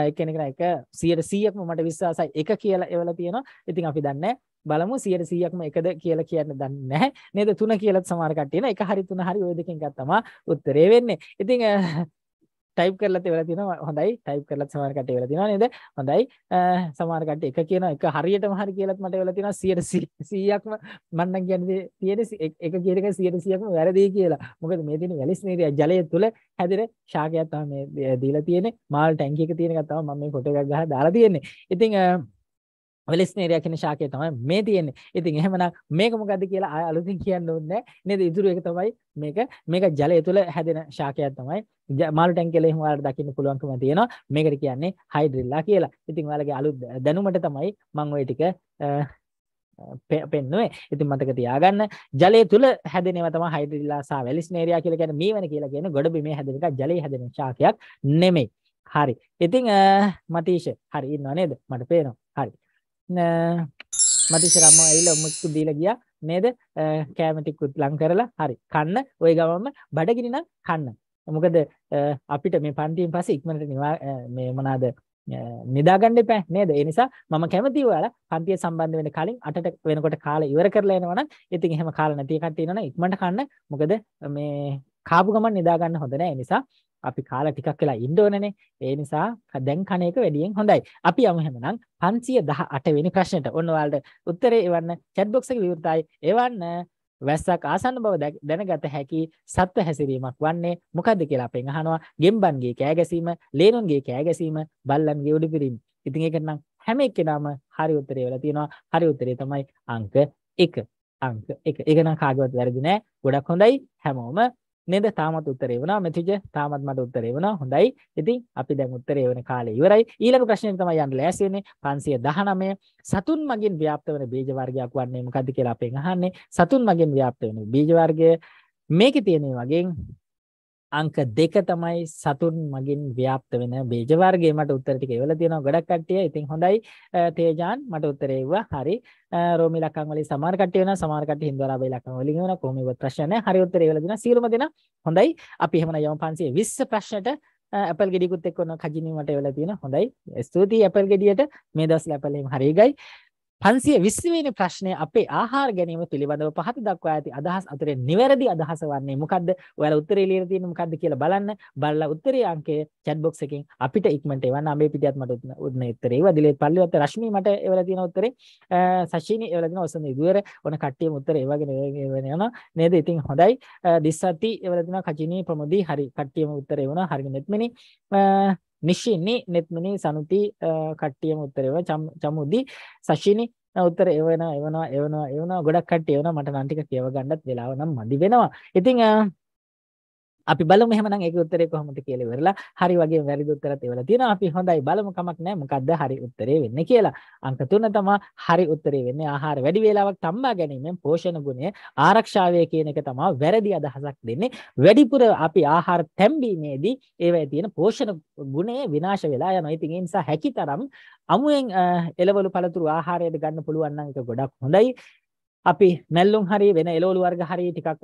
එක්කෙනෙක් එක 100%ක්ම මට විශ්වාසයි එක කියලා එවලා තියෙනවා. ඉතින් අපි දන්නේ බලමු 100%ක්ම එකද කියලා කියන්න දන්නේ නැහැ නේද තුන කියලාත් සමහර කට්ටිය නේ එක හරි තුන හරි ওই දෙකෙන් ගත්තම උත්තරේ වෙන්නේ. ඉතින් ටයිප් කරලා තියලා තියෙනවා හොඳයි ටයිප් කරලා සමහර කට්ටිය වෙලා තියෙනවා නේද හොඳයි සමහර කට්ටිය එක කියනවා එක හරියටම හරි කියලාත් මට වෙලා තියෙනවා 100%ක්ම මම නම් කියන්නේ තියෙන්නේ එක කියන එක 100%ක්ම වැරදි කියලා මොකද මේ තියෙන වැලිස් නීරිය ජලය තුල හැදෙන ශාකයක් තමයි මේ දීලා තියෙන්නේ මාල් ටැංකියක තියෙන එක තමයි මම මේ ෆොටෝ එකක් ගහලා දාලා තියෙන්නේ ඉතින් වෙලස්නේරියා කියන ශාකය තමයි මේ තියෙන්නේ. ඉතින් එහෙමනම් මේක මොකද්ද කියලා ආය අලුතින් කියන්න ඕනේ නේද? ඉතුරු එක තමයි මේක මේක ජලය තුළ හැදෙන ශාකයක් තමයි. මාළු ටැංකියල එහෙම ඔයාලට දකින්න පුළුවන්කම තියෙනවා. මේකට කියන්නේ හයිඩ්‍රිල්ලා කියලා. ඉතින් ඔයාලගේ අලුත් දැනුමට තමයි මම ওই ටික පෙන්නුවේ. ඉතින් මතක තියාගන්න ජලය තුල හැදෙන ඒවා තමයි හයිඩ්‍රිල්ලා සහ වෙලස්නේරියා කියලා කියන්නේ මීවන කියලා කියන ගොඩබිමේ හැදෙන එක ජලයේ හැදෙන ශාකයක් නෙමෙයි. හරි. ඉතින් මතීෂ හරි ඉන්නව නේද? මට පේනවා. හරි. මතිස්ස රම්මෝ ඇවිල්ලා උමුක්කු දීලා ගියා නේද? කෑම ටිකුත් ලං කරලා හරි. කන්න ওই ගමම බඩගිනි නම් කන්න. මොකද අපිට මේ පන්තියෙන් පස්සේ ඉක්මනට මේ මොනවාද නිදාගන්න එපා නේද? ඒ නිසා මම කැමතියි ඔයාලා පන්තිය සම්බන්ධ වෙන්න කලින් 8ට වෙනකොට කාලය ඉවර කරලා එනවා නම් ඉතින් එහෙම කාලා නැති එකක් තියෙනවා නම් ඉක්මනට කන්න. මොකද මේ කාපු ගමන් නිදාගන්න හොඳ නැහැ. ඒ නිසා අපි කාලා ටිකක් වෙලා ඉන්න ඕනනේ. ඒ නිසා දැන් කණ එක වැඩියෙන් හොඳයි. අපි යමු එහෙමනම් 518 වෙනි ප්‍රශ්නෙට. ඔන්න ඔයාලට උත්තරේ එවන්න chat box එකේ විවෘතයි. එවන්න වැස්සක් ආසන්න බව දැනගත හැකි සත්ව හැසිරීමක් වන්නේ මොකද්ද කියලා අපෙන් අහනවා. ගෙම්බන්ගේ කෑ ගැසීම, ලේනුන්ගේ කෑ ගැසීම, බල්ලන්ගේ උඩු පිරීම. ඉතින් ඒක නම් හැම එක්කෙනාම හරි උත්තරේ වෙලා තියෙනවා. හරි උත්තරේ තමයි අංක 1. අංක 1. ඒක නම් කාගවත් වැරදි නෑ. ගොඩක් හොඳයි. හැමෝම නේද? තාමත් උත්තරේ වුණා. මෙතිජ තාමත් මට උත්තරේ වුණා. හොඳයි. ඉතින් අපි දැන් උත්තරේ වෙන කාලේ ඉවරයි. ඊළඟ ප්‍රශ්නෙට තමයි යන්න ලෑසි වෙන්නේ 519 සතුන් මගින් ව්‍යාප්ත වෙන බීජ වර්ගයක් වන්නේ මොකද්ද කියලා අපෙන් අහන්නේ. සතුන් මගින් ව්‍යාප්ත වෙන බීජ වර්ගය මේකේ තියෙන වගේ අංක දෙක තමයි සතුන් මගින් ව්‍යාප්ත වෙන බීජ වර්ගය මට උත්තර ටික ඉවලා තියෙනවා ගොඩක් කට්ටිය. ඉතින් හොඳයි තේජාන් මට උත්තරේ ඉවුවා. හරි. රෝමි ලක්කම් වලින් සමහර කට්ටිය වෙනවා. සමහර කට්ටිය හින්දුවරාබයි ලක්කම් වලින් වෙනවා. කොහොම ඉවත් ප්‍රශ්න නැහැ. හරි උත්තරේ ඉවලා දෙනවා. සියලුම දෙනා. හොඳයි. අපි එහෙමනම් යමු 520 ප්‍රශ්නට Apple ගෙඩියකුත් එක්ක ඔන්න කජිනි මට ඉවලා තියෙනවා. හොඳයි. ස්තුතියි Apple ගෙඩියට. මේ දවස්වල Apple එහෙම හරි ගයි. පන්සිය විස්වීනි ප්‍රශ්නය අපේ ආහාර ගැනීම පිළිබඳව පහත දක්වා ඇති අදහස් අතරේ නිවැරදි අදහස වන්නේ මොකක්ද ඔයාලා උත්තරේ ලියලා තියෙන්නේ මොකක්ද කියලා බලන්න බලලා උත්තරේ අංකය chat box එකෙන් අපිට ඉක්මනට එවන්න අමේ පිටියත් මට උන්න උත්තරේ ඒවා දිලේ පල්ලිවත් රශ්මි මට එවලා තියෙන උත්තරේ සශිනි එවලා තියෙන ඔසන ඉදුවර ඔන කට්ටියම උත්තරේ එවගෙන එවගෙන යනවා නේද ඉතින් හොඳයි දිස්සති එවලා තියෙන කචිනී ප්‍රමෝදී හරි කට්ටියම උත්තරේ වුණා හරි මෙත්මනි නිශ්චින්නේ නෙත්මනේ සනුති කට්ටියම උත්තරේව චමුදි සශිනි උත්තර එවනවා එවනවා එවනවා එවනවා ගොඩක් කට්ටිය එවනවා මට නම් ටික කියව ගන්නත් වෙලාව නම් මදි වෙනවා. ඉතින් අපි බලමු එහෙමනම් ඒකේ උත්තරේ කොහොමද කියලා ඉවරලා හරි වගේ වැරදි උත්තරත් ඒවලා තියෙනවා අපි හොඳයි බලමු කමක් නැහැ මොකද්ද හරි උත්තරේ වෙන්නේ කියලා අංක 3 තමයි හරි උත්තරේ වෙන්නේ ආහාර වැඩි වේලාවක් තම්බා ගැනීමෙන් පෝෂණ ගුණය ආරක්ෂාවය කියන එක තමයි වැරදි අදහසක් දෙන්නේ වැඩිපුර අපි ආහාර තැම්බීමේදී ඒවයි තියෙන පෝෂණ ගුණය විනාශ වෙලා යනවා ඉතින් ඒ නිසා හැකිතරම් අමුයෙන් එළවලු පළතුරු ආහාරයට ගන්න පුළුවන් නම් ඒක ගොඩක් හොඳයි අපි නැල්ලුම් හරි වෙන එළවලු වර්ග හරි ටිකක්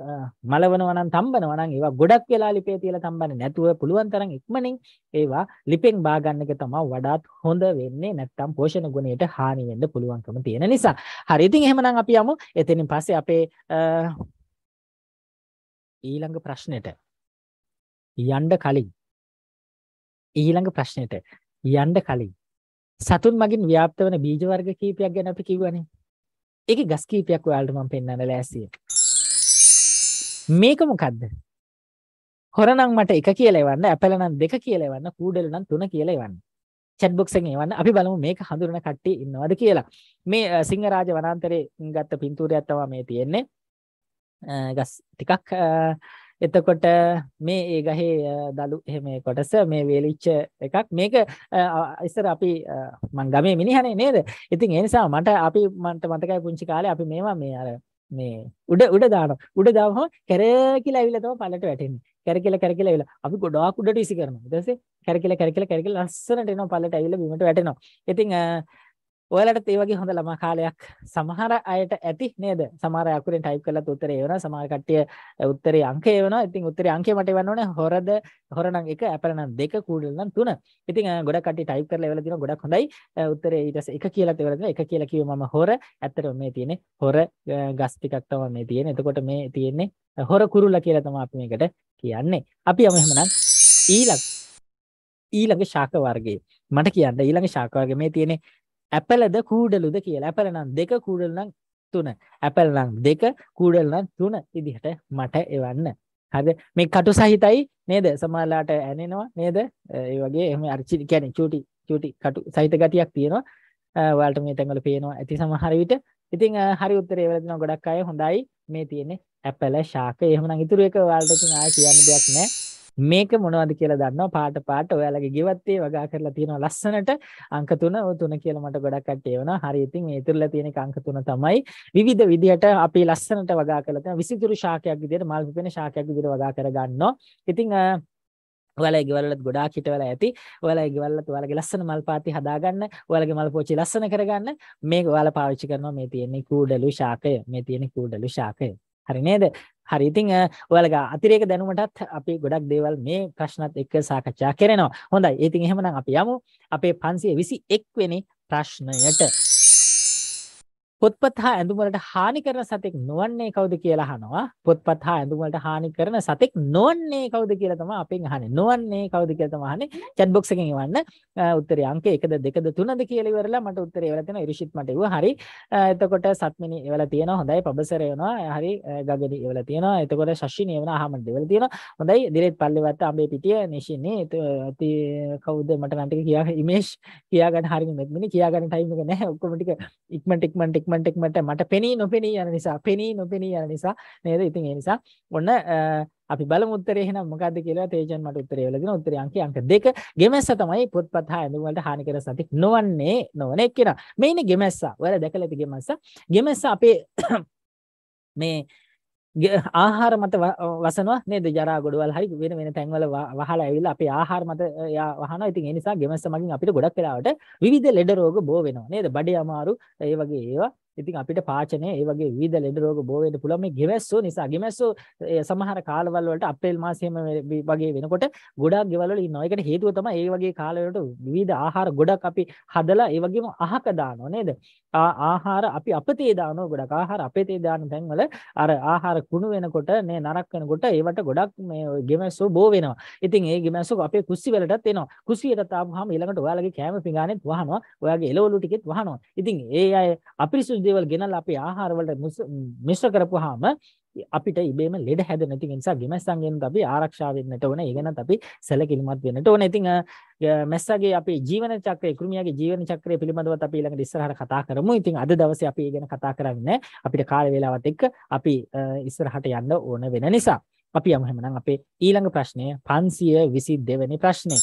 මලවනවා නම් තම්බනවා නම් ඒවා ගොඩක් වෙලා ලිපේ තියලා තම්බන්නේ නැතුව පුළුවන් තරම් ඉක්මනින් ඒවා ලිපෙන් බා ගන්න එක තමයි වඩාත් හොඳ වෙන්නේ නැත්තම් පෝෂණ ගුණයට හානි වෙන්න පුළුවන්කම තියෙන නිසා. හරි ඉතින් එහෙමනම් අපි යමු එතනින් පස්සේ අපේ ඊළඟ ප්‍රශ්නෙට යන්න කලින් ඊළඟ ප්‍රශ්නෙට යන්න කලින් සතුන් මගින් ව්‍යාප්ත වන බීජ වර්ග කීපයක් ගැන අපි කිව්වනේ. ඒකේ ගස් කීපයක් ඔයාලට මම පෙන්වන්න ලෑස්තියි. මේක මොකද්ද? හොර නම් මට එක කියලා එවන්න, ඇපල නම් දෙක කියලා එවන්න, කූඩල නම් තුන කියලා එවන්න. chat box එකෙන් එවන්න. අපි බලමු මේක හඳුනන කට්ටිය ඉන්නවද කියලා. මේ සිංහරාජ වනාන්තරේ ගත්ත පින්තූරයක් තමයි මේ තියෙන්නේ. ගස් ටිකක් එතකොට මේ ඒ ගහේ දලු එහෙම කොටස මේ වේලිච්ච එකක් මේක ඉස්සර අපි මං ගමේ මිනිහනේ නේද? ඉතින් ඒ නිසා මට අපි මන්ට මතකයි පුංචි කාලේ අපි මේවා මේ අර මේ උඩ උඩ දාන උඩ දාවම කැරකිලා ඇවිල්ලා තමයි පළට වැටෙන්නේ. කැරකිලා කැරකිලා ඇවිල්ලා අපි ගොඩාක් උඩට විසි කරනවා. ඊට පස්සේ කැරකිලා කැරකිලා කැරකිලා ලස්සනට එනවා පළට ඇවිල්ලා බිමට වැටෙනවා. ඉතින් ඔයාලට ඒ වගේ හොඳ ළමා කාලයක් සමහර අයට ඇති නේද? සමහර අය අකුරෙන් ටයිප් කරලත් උත්තරේ එවනවා. සමහර කට්ටිය උත්තරේ අංකය එවනවා. ඉතින් උත්තරේ අංකය මට එවන්න ඕනේ. හොරද හොර නම් 1, ඇපල නම් 2, කූඩල් නම් 3. ඉතින් ගොඩක් කට්ටිය ටයිප් කරලා එවලා දිනවා. ගොඩක් හොඳයි. උත්තරේ ඊට පස්සේ 1 කියලා තේවලා දෙනවා. 1 කියලා කිව්වේ මම හොර. ඇත්තටම මේ තියෙන්නේ හොර ගස් ටිකක් තමයි මේ තියෙන්නේ. එතකොට මේ තියෙන්නේ හොර කුරුල්ලා කියලා තමයි අපි මේකට කියන්නේ. අපි යමු එහෙමනම් ඊළඟ ඊළඟ ශාක වර්ගයේ. මට කියන්න ඊළඟ ශාක වර්ගයේ මේ තියෙන්නේ ඇපලද කූඩලුද කියලා. ඇපල නම් දෙක කූඩල නම් තුන. ඇපල් නම් දෙක කූඩල් නම් තුන විදිහට මට එවන්න. හරිද? මේ කටු සහිතයි නේද? සමාලාට ඇනෙනවා නේද? ඒ වගේ එහෙම අර කියන්නේ චූටි චූටි කටු සහිත ගතියක් තියෙනවා. ඔයාලට මේ තැන්වල පේනවා ඇති සමහර විට. ඉතින් හරි උත්තරේ වල දෙනවා ගොඩක් අය හොඳයි. මේ තියෙන්නේ ඇපල ශාක. එහෙමනම් ඉතුරු එක ඔයාලට ඉතින් ආයෙ කියන්න දෙයක් නැහැ. මේක මොනවද කියලා දන්නවා පාට පාට ඔයාලගේ ගෙවත් ඒ වගා කරලා තියෙනවා ලස්සනට අංක 3 ඔය 3 කියලා මට ගොඩක් කට්ටිය වෙනවා හරි ඉතින් ඒ ඉතුරුලා තියෙන අංක 3 තමයි විවිධ විදිහට අපි ලස්සනට වගා කරලා තියෙනවා විසිතුරු ශාකයක් විදිහට මල් පිපෙන ශාකයක් විදිහට වගා කර ගන්නවා ඉතින් ඔයාලගේ ගෙවල්වලත් ගොඩාක් හිටවල ඇති. ඔයාලගේ ගෙවල්වලත් ඔයාලගේ ලස්සන මල් පාති හදාගන්න, ඔයාලගේ මල් පෝච්චි ලස්සන කරගන්න. මේක ඔයාලා පාවිච්චි කරනවා මේ තියෙන කූඩලු ශාකය. මේ තියෙන කූඩලු ශාකය. හරි නේද? හරි ඉතින් ඔයාලගේ අතිරේක දැනුමටත් අපි ගොඩක් දේවල් මේ ප්‍රශ්නත් එක්ක සාකච්ඡා කරනවා. හොඳයි. ඉතින් එහෙමනම් අපි යමු අපේ 521 වෙනි ප්‍රශ්නයට. පොත්පත් හා ඇඳුම් වලට හානි කරන සතෙක් නොවන්නේ කවුද කියලා අහනවා. පොත්පත් හා ඇඳුම් වලට හානි කරන සතෙක් නොවන්නේ කවුද කියලා තමයි අපෙන් අහන්නේ. නොවන්නේ කවුද කියලා තමයි අහන්නේ. chat box එකෙන් එවන්න. උත්තරේ අංක 1ද 2ද 3ද කියලා ඉවරලා මට උත්තරේ එවලා තියෙනවා. ඉරිෂිත් මට එවුවා. හරි. එතකොට සත්මිනි එවලා තියෙනවා. හොඳයි. පබසර එවනවා. හරි. ගගනි එවලා තියෙනවා. එතකොට ශෂිනි එවනවා. අහමඩ් එවලා තියෙනවා. හොඳයි. දිලෙත් පල්ලෙවත්ත අඹේ පිටිය නිෂිනි. කවුද මට නම් ටික කියා ඉමේජ් කියා ගන්න හරිනේ මෙත් මිනි කියා ගන්න ටයිම් එක නැහැ. ඔක්කොම ටික ඉක්මනට ඉක්මනට ඉක්මනට ඉක්මනට මට පෙනී නොපෙනී යන නිසා පෙනී නොපෙනී යන නිසා නේද? ඉතින් ඒ නිසා ඔන්න අපි බලමු උත්තරේ එහෙනම් මොකද්ද කියලා තේජන් මට උත්තරේ වල දෙන උත්තරේ අංකය අංක 2 ගෙමැස්ස තමයි පොත්පත් හා ඇඳුම් වලට හානි කරන සතෙක් නොවන්නේ නොවන එක කියලා. මේනේ ගෙමැස්ස. ඔයාලා දැකලා ඇති ගෙමැස්ස. ගෙමැස්ස අපේ *coughs* මේ ආහාර මත වසනවා නේද ජරා ගොඩවල් හරි වෙන වෙන තැන්වල වහලා ඇවිල්ලා අපේ ආහාර මත එයා වහනවා. ඉතින් ඒ නිසා ගෙමස්ස මගින් අපිට ගොඩක් වෙලාවට විවිධ ලෙඩ රෝග බෝ වෙනවා නේද? බඩේ අමාරු ඒ වගේ ඒවා ඉතින් අපිට පාචනය ඒ වගේ විවිධ ලෙඩ රෝග බෝ වෙන්න පුළුවන් මේ ගෙවැස්සෝ නිසා ගෙවැස්සෝ සමහර කාලවල වලට අප්‍රේල් මාසෙම වගේ වෙනකොට ගොඩක් ගෙවල් වල ඉන්නවා. ඒකට හේතුව තමයි මේ වගේ කාලවලට විවිධ ආහාර ගොඩක් අපි හදලා ඒ වගේම අහක දානවා නේද? ආහාර අපි අපතේ දානවා ගොඩක් ආහාර අපතේ දාන තැන්වල අර ආහාර කුණු වෙනකොට නේ නරක වෙනකොට ඒවට ගොඩක් මේ ගෙමැස්සෝ බෝ වෙනවා. ඉතින් ඒ ගෙමැස්සෝ අපේ කුස්සිය වලටත් එනවා. කුස්සියට තාපුවාම ඊළඟට ඔයාලගේ කෑම පිඟානෙත් වහනවා. ඔයාගේ එළවලු ටිකෙත් වහනවා. ඉතින් ඒ අය අපිරිසුදු අමුතු දේවල් ගෙනල්ලා අපේ ආහාර වලට මිශ්‍ර කරපුවාම අපිට ඉබේම ලෙඩ හැදෙන. ඉතින් ඒ නිසා ගෙමැස්සන්ගෙන් අපි ආරක්ෂා වෙන්නට ඕන. ඒ ගැනත් අපි සැලකිලිමත් වෙන්නට ඕන. ඉතින් මැස්සගේ අපේ ජීවන චක්‍රය, කෘමියාගේ ජීවන චක්‍රය පිළිබඳවත් අපි ඊළඟට ඉස්සරහට කතා කරමු. ඉතින් අද දවසේ අපි ඒ ගැන කතා කරන්නේ අපිට කාල වේලාවත් එක්ක අපි ඉස්සරහට යන්න ඕන වෙන නිසා. අපි යමු හැමනම් අපේ ඊළඟ ප්‍රශ්නය 522 වෙනි ප්‍රශ්නේ.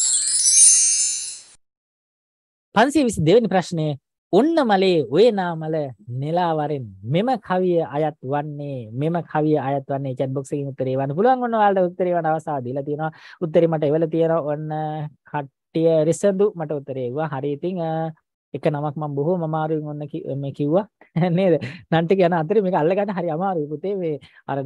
522 වෙනි ප්‍රශ්නේ ඔන්න මලේ ඔය නාමල නෙලාවරෙන් මෙම කවිය අයත් වන්නේ මෙම කවිය අයත් වන්නේ chat box එකකින් උත්තරේ වන්න පුළුවන් ඔන්න ඔයාලට උත්තරේ වන්න අවස්ථාව දීලා තියෙනවා උත්තරේ මට එවලා තියෙනවා ඔන්න කට්ටිය රිසඳු මට උත්තරේ එවුවා හරි ඉතින් එක නමක් මම බොහොම අමාරුවෙන් ඔන්න මේ කිව්වා *laughs* නේද නන්ට කියන අතරේ මේක අල්ලගන්න හරි අමාරුයි පුතේ මේ අර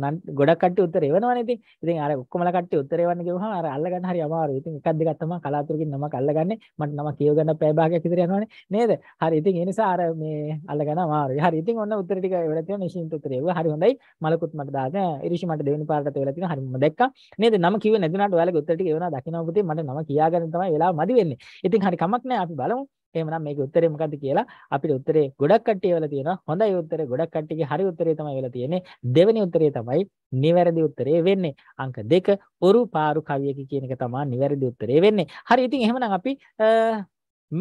ගොඩක් කට්ටිය උත්තර එවනවනේ ඉතින් ඉතින් අර ඔක්කොමලා කට්ටිය උත්තර එවන්න ගියවහම අර අල්ලගන්න හරි අමාරුයි ඉතින් එකක් දෙකක් තමයි කලාතුරකින් නමක් අල්ලගන්නේ මට නම කියව ගන්න පැය භාගයක් විතර යනවනේ නේද හරි ඉතින් ඒ නිසා අර මේ අල්ලගන්න අමාරුයි හරි ඉතින් ඔන්න උත්තර ටික එවලා තියෙනවා නිශින්ත උත්තර එවුවා හරි හොඳයි මලකුත් මට දාන්න ඉරිෂි මට දෙවෙනි පාරටත් එවලා තියෙනවා හරි මම දැක්කා නේද නම කිව්වේ නැති නාට ඔයාලගේ උත්තර ටික එවනවා දකින්න පුතේ මට නම කියාගන්න තමයි වෙලාව මදි වෙන්නේ ඉතින් හරි කමක් නැහැ අපි බලමු එහෙමනම් මේකේ උත්තරේ මොකද්ද කියලා අපිට උත්තරේ ගොඩක් කට්ටිය වෙලා තියෙනවා. හොඳයි උත්තරේ ගොඩක් කට්ටියගේ හරි උත්තරේ තමයි වෙලා තියෙන්නේ. දෙවෙනි උත්තරේ තමයි නිවැරදි උත්තරේ වෙන්නේ. අංක 2 උරු පාරු කවියකි කියන එක තමයි නිවැරදි උත්තරේ වෙන්නේ. හරි ඉතින් එහෙමනම් අපි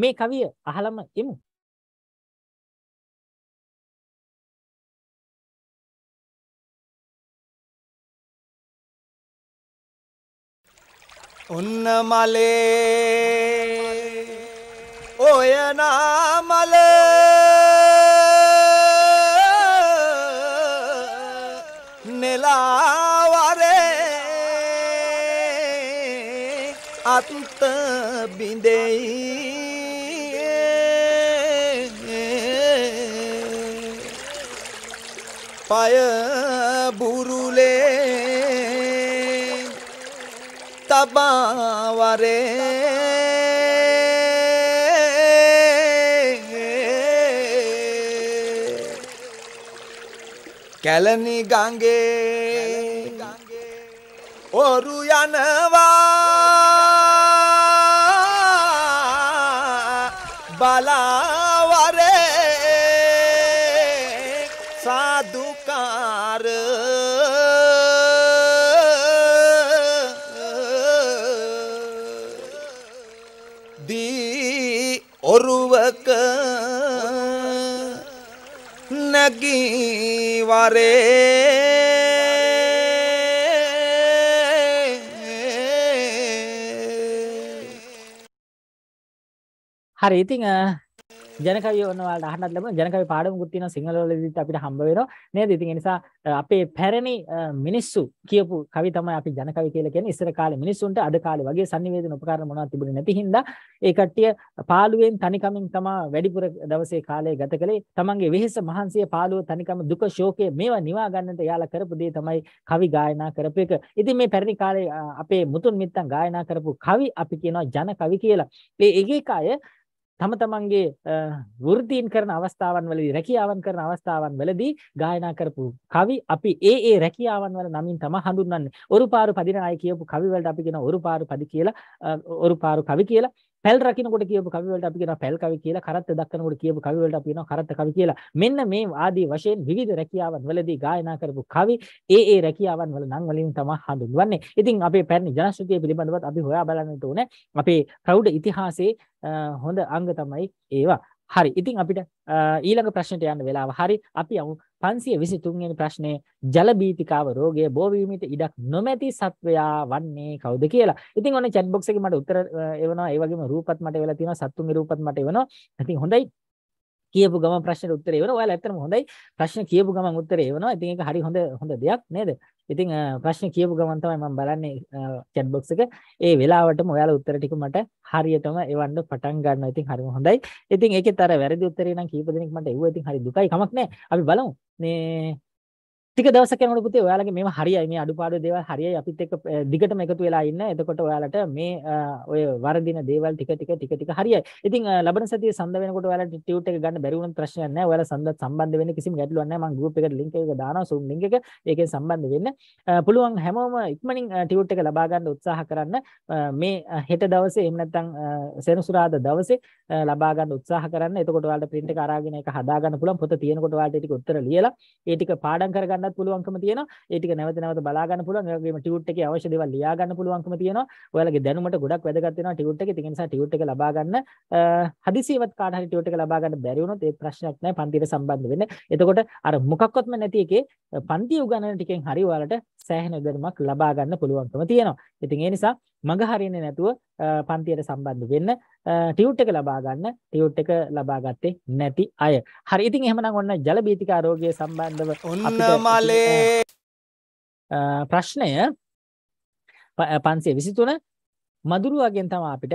මේ කවිය අහලම ඉමු. ඔන්න මලේ හොයනාමල නෙලාවරේ අත්ත බිඳෙයි පය බුරුලේ තබාවරේ කැලණි ගඟේ ඔරු යනවා පාරේ හරි ඉතිං ජනකවි ඔන්න ඔයාලට අහන්නත් ලැබුණා ජනකවි පාඩමකුත් තියෙනවා සිංහලවලදීත් අපිට හම්බ වෙනවා නේද ඉතින් ඒ නිසා අපේ පැරණි මිනිස්සු කියපු කවි තමයි අපි ජනකවි කියලා කියන්නේ ඉස්සර කාලේ මිනිස්සුන්ට අද කාලේ වගේ sannivedana උපකරණ මොනවද තිබුණේ නැති හින්දා ඒ කට්ටිය පාළුවෙන් තනිකමින් තමයි වැඩිපුර දවසේ කාලය ගත කළේ තමන්ගේ වෙහෙස මහන්සිය පාළුව තනිකම දුක ශෝකය මේවා නිවා ගන්නට යාලා කරපු දේ තමයි කවි ගායනා කරපු එක ඉතින් මේ පැරණි කාලේ අපේ මුතුන් මිත්තන් ගායනා කරපු කවි අපි කියනවා ජන කවි කියලා ඒ එක එක අය තම තමන්ගේ වෘත්තීන් කරන අවස්ථාවන් වලදී රැකියාවන් කරන අවස්ථාවන් වලදී ගායනා කරපු කවි අපි ඒ ඒ රැකියාවන් වල නමින් තමයි හඳුන්වන්නේ. ඔරුපාරු පදින අය කියපු කවි වලට අපි කියන ඔරුපාරු පදි කියලා ඔරුපාරු කවි කියලා. පැල් රකින්නකොට කියපු කවි වලට අපි කියනවා පැල් කවි කියලා කරත්ත දක්වනකොට කියපු කවි වලට අපි කියනවා කරත්ත කවි කියලා මෙන්න මේ ආදී වශයෙන් විවිධ රැකියාවන් වලදී ගායනා කරපු කවි ඒ ඒ රැකියාවන් වල නම් වලින් තමයි හඳුන්වන්නේ ඉතින් අපේ පැරණි ජනශ්‍රුතිය පිළිබඳවත් අපි හොයා බලන්නට ඕනේ අපේ ප්‍රෞඩ ඉතිහාසයේ හොඳ අංග තමයි ඒවා හරි. ඉතින් අපිට ඊළඟ ප්‍රශ්නට යන්න වෙලාව. හරි. අපි යමු 523 වෙනි ප්‍රශ්නේ ජල බීතිකාව රෝගය බෝවීමිට ඉඩක් නොමැති සත්වයා වන්නේ කවුද කියලා. ඉතින් ඔන්න chat box එකේ මට උත්තර එවනවා. ඒ වගේම රූපත් මට එවලා තියෙනවා. සත්තුන්ගේ රූපත් මට එවනවා. ඉතින් හොඳයි. කියපු ගමන් ප්‍රශ්නෙට උත්තරේ එවනවා. ඔයාලා ඇත්තටම හොඳයි. ප්‍රශ්න කියපු ගමන් උත්තරේ එවනවා. ඉතින් ඒක හරි හොඳ හොඳ දෙයක් නේද? ඉතින් ප්‍රශ්න කියපු ගමන් තමයි මම බලන්නේ chat box එක. ඒ වෙලාවටම ඔයාලා උත්තර ටික මට හරියටම එවන්න පටන් ගන්නවා. ඉතින් හරිම හොඳයි. ඉතින් ඒකෙත් අර වැරදි උත්තරේ නම් කීප දෙනෙක් මට එව්වා. ඉතින් හරි දුකයි. කමක් නැහැ. අපි බලමු. මේ ටික දවසක් යනකොට පුතේ ඔයාලගේ මේව හරියයි මේ අඩුපාඩු දේවල් හරියයි අපිත් එක්ක දිගටම එකතු වෙලා ඉන්න. එතකොට ඔයාලට මේ ඔය වර්ධින දේවල් ටික ටික ටික ටික හරියයි. ඉතින් ලබන සතියේ සඳ වෙනකොට ඔයාලට ටියුට් එක ගන්න බැරි වුණත් ප්‍රශ්නයක් නැහැ. ඔයාලා සඳත් සම්බන්ධ වෙන්න කිසිම ගැටලුවක් නැහැ. මම ගෲප් එකට ලින්ක් එක දානවා Zoom ලින්ක් එක. ඒකෙන් සම්බන්ධ වෙන්න. පුළුවන් හැමෝම ඉක්මනින් ටියුට් එක ලබා ගන්න උත්සාහ කරන්න. මේ හෙට දවසේ එහෙම නැත්නම් සෙනසුරාදා දවසේ ලබා ගන්න උත්සාහ කරන්න. එතකොට ඔයාලට print එක අරගෙන ඒක හදා ගන්න පුළුවන්. පොත තියෙනකොට ඔයාලට ටික උත්තර ලියලා ඒ ටික පාඩම් කරගන්න ගන්නත් පුළුවන්කම තියෙනවා. ඒ ටික නැවත නැවත බලා ගන්න පුළුවන්. ඒ වගේම ටියුට් එකේ අවශ්‍ය දේවල් ලියා ගන්න පුළුවන්කම තියෙනවා. ඔයාලගේ දැනුමට ගොඩක් වැදගත් වෙනවා ටියුට් එකේ. ඒ නිසා ටියුට් එක ලබා ගන්න හදිසියවත් කාට හරි ටියුට් එක ලබා ගන්න බැරි වුණොත් ඒ ප්‍රශ්නයක් නැහැ. පන්තියට සම්බන්ධ වෙන්න. එතකොට අර මොකක්වත්ම නැති එකේ පන්ති උගන්වන ටිකෙන් හරි ඔයාලට සෑහෙන දැනුමක් ලබා ගන්න පුළුවන්කම තියෙනවා. ඉතින් ඒ නිසා මඟ හරින්නේ නැතුව පන්තියට සම්බන්ධ වෙන්න ටියුට් එක ලබා ගන්න ටියුට් එක ලබා ගත්තේ නැති අය. හරි. ඉතින් එහෙමනම් ඔන්න ජල බීතිකා රෝගය සම්බන්ධව අපිට ප්‍රශ්නය 523 මදුරුවගෙන් තමයි අපිට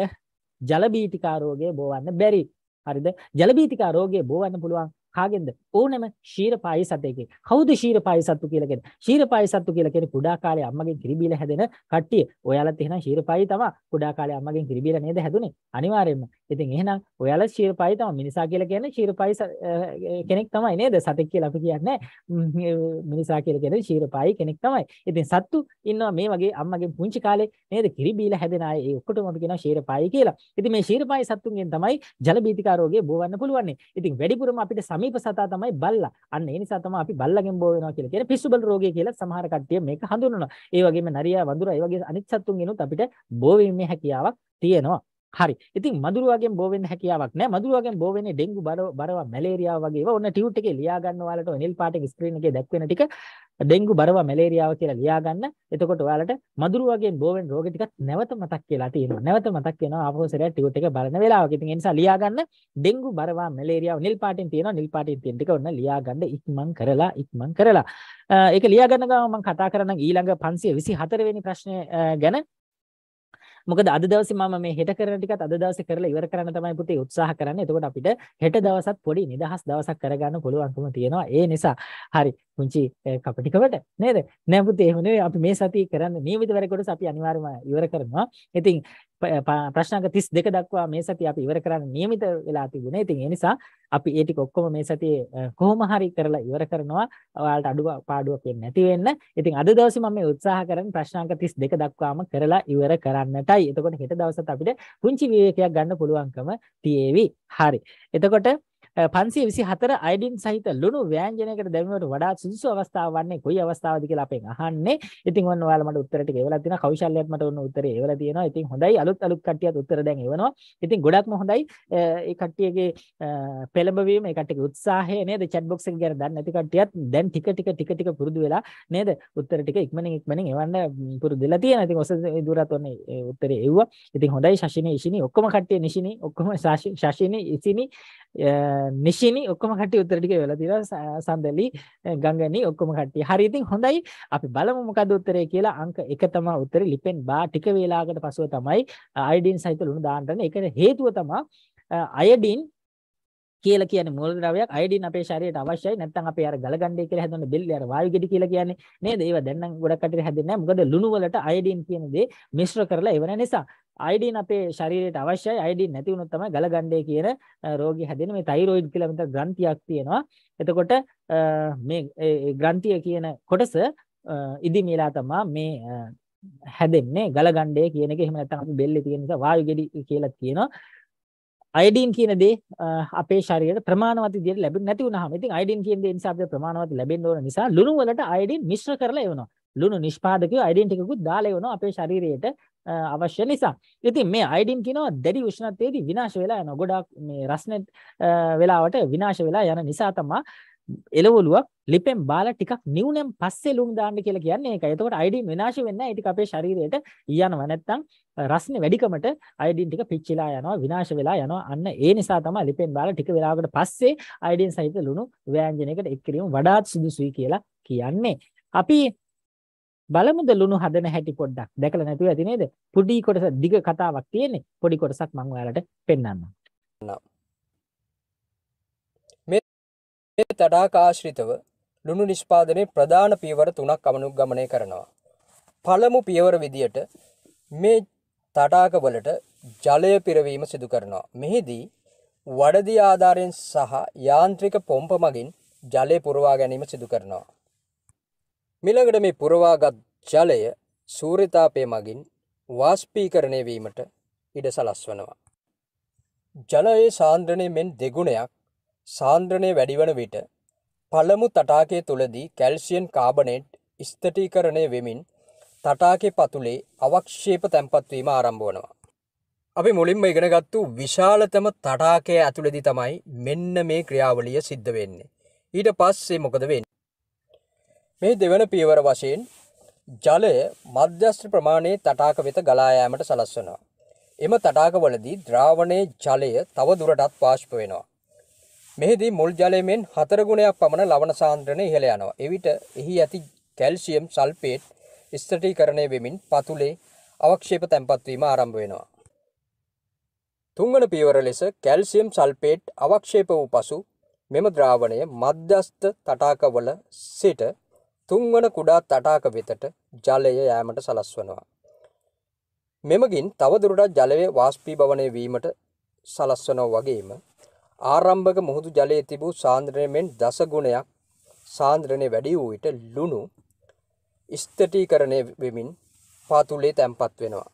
ජල බීතිකා රෝගය බෝවන්න බැරි. හරිද? ජල බීතිකා රෝගය බෝවන්න පුළුවන් කාගෙන්ද ඕනෑම ශීරපායි සතෙක්ගෙන් කවුද ශීරපායි සත්තු කියලා කියන්නේ ශීරපායි සත්තු කියලා කියන්නේ කුඩා කාලේ අම්මගෙන් කිරි බීලා හැදෙන කට්ටිය ඔයාලත් එහෙනම් ශීරපායි තමයි කුඩා කාලේ අම්මගෙන් කිරි බීලා නේද හැදුනේ අනිවාර්යයෙන්ම ඉතින් එහෙනම් ඔයාලත් ශීරපායි තමයි මිනිසා කියලා කියන්නේ ශීරපායි කෙනෙක් තමයි නේද සතෙක් කියලා අපි කියන්නේ මිනිසා කියලා කියන්නේ ශීරපායි කෙනෙක් තමයි ඉතින් සත්තු ඉන්නවා මේ වගේ අම්මගෙන් පුංචි කාලේ නේද කිරි බීලා හැදෙන අය ඒ ඔක්කොටම අපි කියනවා ශීරපායි කියලා ඉතින් මේ ශීරපායි සත්තුන්ගෙන් තමයි ජල බීතිකා රෝගේ බෝවන්න පුළුවන් ඉතින් වැඩිපුරම අපිට සමීප සමීප සතා තමයි බල්ලා. අන්න ඒ නිසා තමයි අපි බල්ලාගෙන් බෝ වෙනවා කියලා කියන්නේ පිස්සු බල රෝගය කියලා සමහර කට්ටිය මේක හඳුන්වනවා. ඒ වගේම නරියා වඳුරා ඒ වගේ අනිත් සත්තුන්ගෙනුත් අපිට බෝ වීමේ හැකියාවක් තියෙනවා. හරි. ඉතින් මදුරු වගේ බෝ වෙන්න හැකියාවක් නැහැ. මදුරු වගේ බෝ වෙන්නේ ඩෙන්ගු බරව මැලේරියා වගේ ඒවා. ඔන්න ටියුට් එකේ ලියා ගන්න ඔයාලට නිල් පාටක ස්ක්‍රීන් එකේ දැක්වෙන ටික ඩෙන්ගු බරව මැලේරියාව කියලා ලියා ගන්න. එතකොට ඔයාලට මදුරු වගේ බෝවෙන් රෝග ටිකක් නැවත මතක් කියලා තියෙනවා. නැවත මතක් වෙනවා ආපහු සරයක් ටිකට් එක බලන වෙලාවක. ඉතින් ඒ නිසා ලියා ගන්න ඩෙන්ගු බරව මැලේරියාව නිල් පාටින් තියෙනවා. නිල් පාටින් තියෙන ටික ඔන්න ලියා ගන්න ඉක්මන් කරලා ඉක්මන් කරලා. ඒක ලියා ගන්න ගමන් මම කතා කරන ඊළඟ 524 වෙනි ප්‍රශ්නය ගැන මොකද අද දවසේ මම මේ හෙට කරන ටිකත් අද දවසේ කරලා ඉවර කරන්න තමයි පුතේ උත්සාහ කරන්නේ. එතකොට අපිට හෙට දවසත් පොඩි නිදහස් දවසක් කරගන්න පුළුවන්කම තියෙනවා. ඒ නිසා හරි පුංචි කපටිකවට නේද? නෑ පුතේ එහෙම නෙවෙයි අපි මේ සතිය කරන්න නියමිත වැඩ කොටස අපි අනිවාර්යයෙන්ම ඉවර කරනවා. ඉතින් ප්‍රශ්නාංක 32 දක්වා මේ සතිය අපි ඉවර කරන්න નિયમિત වෙලා තිබුණේ. ඉතින් ඒ නිසා අපි ඒ ටික ඔක්කොම මේ සතියේ කොහොම හරි කරලා ඉවර කරනවා. ඔයාලට අඩුව පාඩුවක් වෙන්නේ නැති වෙන්න. ඉතින් අද දවසේ මම මේ උත්සාහ කරන්නේ ප්‍රශ්නාංක 32 දක්වාම කරලා ඉවර කරන්නටයි. එතකොට හෙට දවසත් අපිට පුංචි විවේකයක් ගන්න පුළුවන්කම තියේවි. හරි. එතකොට පන්සිය විසි හතර අයිඩින් සහිත ලුණු ව්‍යංජනයකට දැමීමට වඩා සුදුසු අවස්ථාව වන්නේ කොයි අවස්ථාවද කියලා අපෙන් අහන්නේ. ඉතින් ඔන්න ඔයාලා මට උත්තර ටික එවලා තිනවා. කෞශල්‍යයත් මට ඔන්න උත්තරේ එවලා තියෙනවා. ඉතින් හොඳයි අලුත් අලුත් කට්ටියත් උත්තර දැන් එවනවා. ඉතින් ගොඩක්ම හොඳයි. ඒ කට්ටියගේ පෙළඹවීම, ඒ කට්ටියගේ උත්සාහය නේද? chat box එක ගැන දන්නේ නැති කට්ටියත් දැන් ටික ටික ටික ටික පුරුදු වෙලා නේද? උත්තර ටික ඉක්මනින් ඉක්මනින් එවන්න පුරුදු වෙලා තියෙනවා. ඉතින් ඔස දුරත් ඔන්න උත්තරේ එව්වා. ඉතින් හොඳයි ශෂිනී, ඉෂිනී ඔක්කොම කට්ටිය නිෂිනී ඔක්කොම ශෂිනී, ඉෂිනී නිශිනි ඔක්කොම කට්ටිය උත්තර ටික වෙලා තියෙනවා සඳලි ගංගනි ඔක්කොම කට්ටිය. හරි ඉතින් හොඳයි. අපි බලමු මොකද උත්තරේ කියලා. අංක 1 තමයි උත්තරේ. ලිපෙන් බා ටික වේලාවකට පසුව තමයි අයඩින් සහිත ලුණු දාන්න ඒක හේතුව තමයි අයඩින් කියලා කියන්නේ මූල ද්‍රව්‍යයක් අයඩින් අපේ ශරීරයට අවශ්‍යයි නැත්නම් අපි අර ගලගණ්ඩේ කියලා හදන බෙල්ලේ අර වායු ගෙඩි කියලා කියන්නේ නේද ඒවා දැන් නම් ගොඩක් කටට හැදෙන්නේ නැහැ මොකද ලුණු වලට අයඩින් කියන දේ මිශ්‍ර කරලා එවන නිසා අයඩින් අපේ ශරීරයට අවශ්‍යයි අයඩින් නැති වුණොත් තමයි ගලගණ්ඩේ කියන රෝගී හැදෙන මේ තයිරොයිඩ් කියලා මෙතන ග්‍රන්ථියක් තියෙනවා එතකොට මේ ග්‍රන්ථිය කියන කොටස ඉදිමිලා තමා මේ හැදෙන්නේ ගලගණ්ඩේ කියන එක එහෙම නැත්නම් අපි බෙල්ලේ තියෙන නිසා වායු ගෙඩි කියලා කියනවා අයඩීන් කියන දේ අපේ ශරීරයට ප්‍රමාණවත් විදිහට ලැබෙන්නේ නැති වුනහම ඉතින් අයඩීන් කියන දේ නිසා අපිට ප්‍රමාණවත් ලැබෙන්න ඕන නිසා ලුණු වලට අයඩීන් මිශ්‍ර කරලා එවනවා. ලුණු නිෂ්පාදකයෝ අයඩීන් ටිකකුත් දාලා එවනවා අපේ ශරීරයට අවශ්‍ය නිසා. ඉතින් මේ අයඩීන් කියනවා දැඩි උෂ්ණත්වයේදී විනාශ වෙලා යනවා. ගොඩාක් මේ රස්නේ වෙලාවට විනාශ වෙලා යන නිසා තමයි එළවලුවක් ලිපෙන් බාලා ටිකක් නිවුනෙන් පස්සේ ලුණු දාන්න කියලා කියන්නේ ඒකයි. එතකොට අයඩින් විනාශ වෙන්නේ නැහැ. ඒ ටික අපේ ශරීරයට යනවා. නැත්තම් රස්නේ වැඩිකමට අයඩින් ටික පිච්චිලා යනවා, විනාශ වෙලා යනවා. අන්න ඒ නිසා තමයි ලිපෙන් බාලා ටික වෙලාවකට පස්සේ අයඩින් සහිත ලුණු ව්‍යංජනයකට එක් කිරීම වඩාත් සුදුසුයි කියලා කියන්නේ. අපි බලමුද ලුණු හදන හැටි පොඩ්ඩක් දැකලා නැතුව ඇති නේද? පොඩි කොටස දිග කතාවක් තියෙන්නේ. පොඩි කොටසක් මම ඔයාලට පෙන්වන්නම්. ඒ තඩාකාශ්‍රිතව ලුණු නිෂ්පාදනයේ ප්‍රධාන පියවර තුනක් අනුගමනය කරනවා. පළමු පියවර විදියට මේ තටාකවලට ජලය පිරවීම සිදු කරනවා. මෙහිදී වඩදි ආධාරයෙන් සහ යාන්ත්‍රික පොම්ප මගින් ජලය පුරවා ගැනීම සිදු කරනවා. මිළඟට මේ පුරවාගත් ජලය සූරිතාපය මගින් වාස්පීකරණය වීමට ඉඩ සලස්වනවා. ජලයේ සාන්ද්‍රණය මෙන් දෙගුණයක් සාන්ද්‍රණය වැඩිවන විට පළමු තටාකය තුළදී කැල්සියන් කාබනේට් ස්ථටීකරණය වෙමින් තටාකෙ පතුලේ අවක්ෂේප තැන්පත්වීම ආරම්භෝනවා. අපි මුලින්ම ඉගෙනගත්තු විශාලතම තටාකය ඇතුළදි තමයි මෙන්න මේ ක්‍රියාවලිය සිද්ධ වෙන්නේ. ඊට පස්සේ මොකද වෙන්න. මේ දෙවන පියවර වශයෙන් ජලය මධ්‍යස්ත්‍ර ප්‍රමාණයේ තටාක වෙත ගලායෑමට සලස්වනවා. එම තටාකවලදී ද්‍රාවණයේ ජලය තව දුරටත් පාශ්ප වෙනවා. මෙහිදී මුල් ජලයෙන් හතර ගුණයක් පමණ ලවණ සාන්ද්‍රණය ඉහළ යනවා. එවිට එහි ඇති කැල්සියම් සල්ෆේට් ස්ථිරීකරණය වෙමින් පතුලේ අවක්ෂේප තැන්පත් වීම ආරම්භ වෙනවා. තුන්වන පියවර ලෙස කැල්සියම් සල්ෆේට් අවක්ෂේප වූ පසු මෙම ද්‍රාවණය මධ්‍යස්ථ තටාකවල සිට තුන්වන කුඩා තටාක වෙතට ජලය යෑමට සලස්වනවා. මෙමගින් තවදුරටත් ජලය වාෂ්පීභවනය වීමට සලස්වනෝ වගේම ආරම්භක මුහුදු ජලයේ තිබූ සාන්ද්‍රණයෙන් දසගුණයක් සාන්ද්‍රණය වැඩි වූ විට ලුණු ස්ථටීකරණය වෙමින් පාතුලේ තැන්පත් වෙනවා.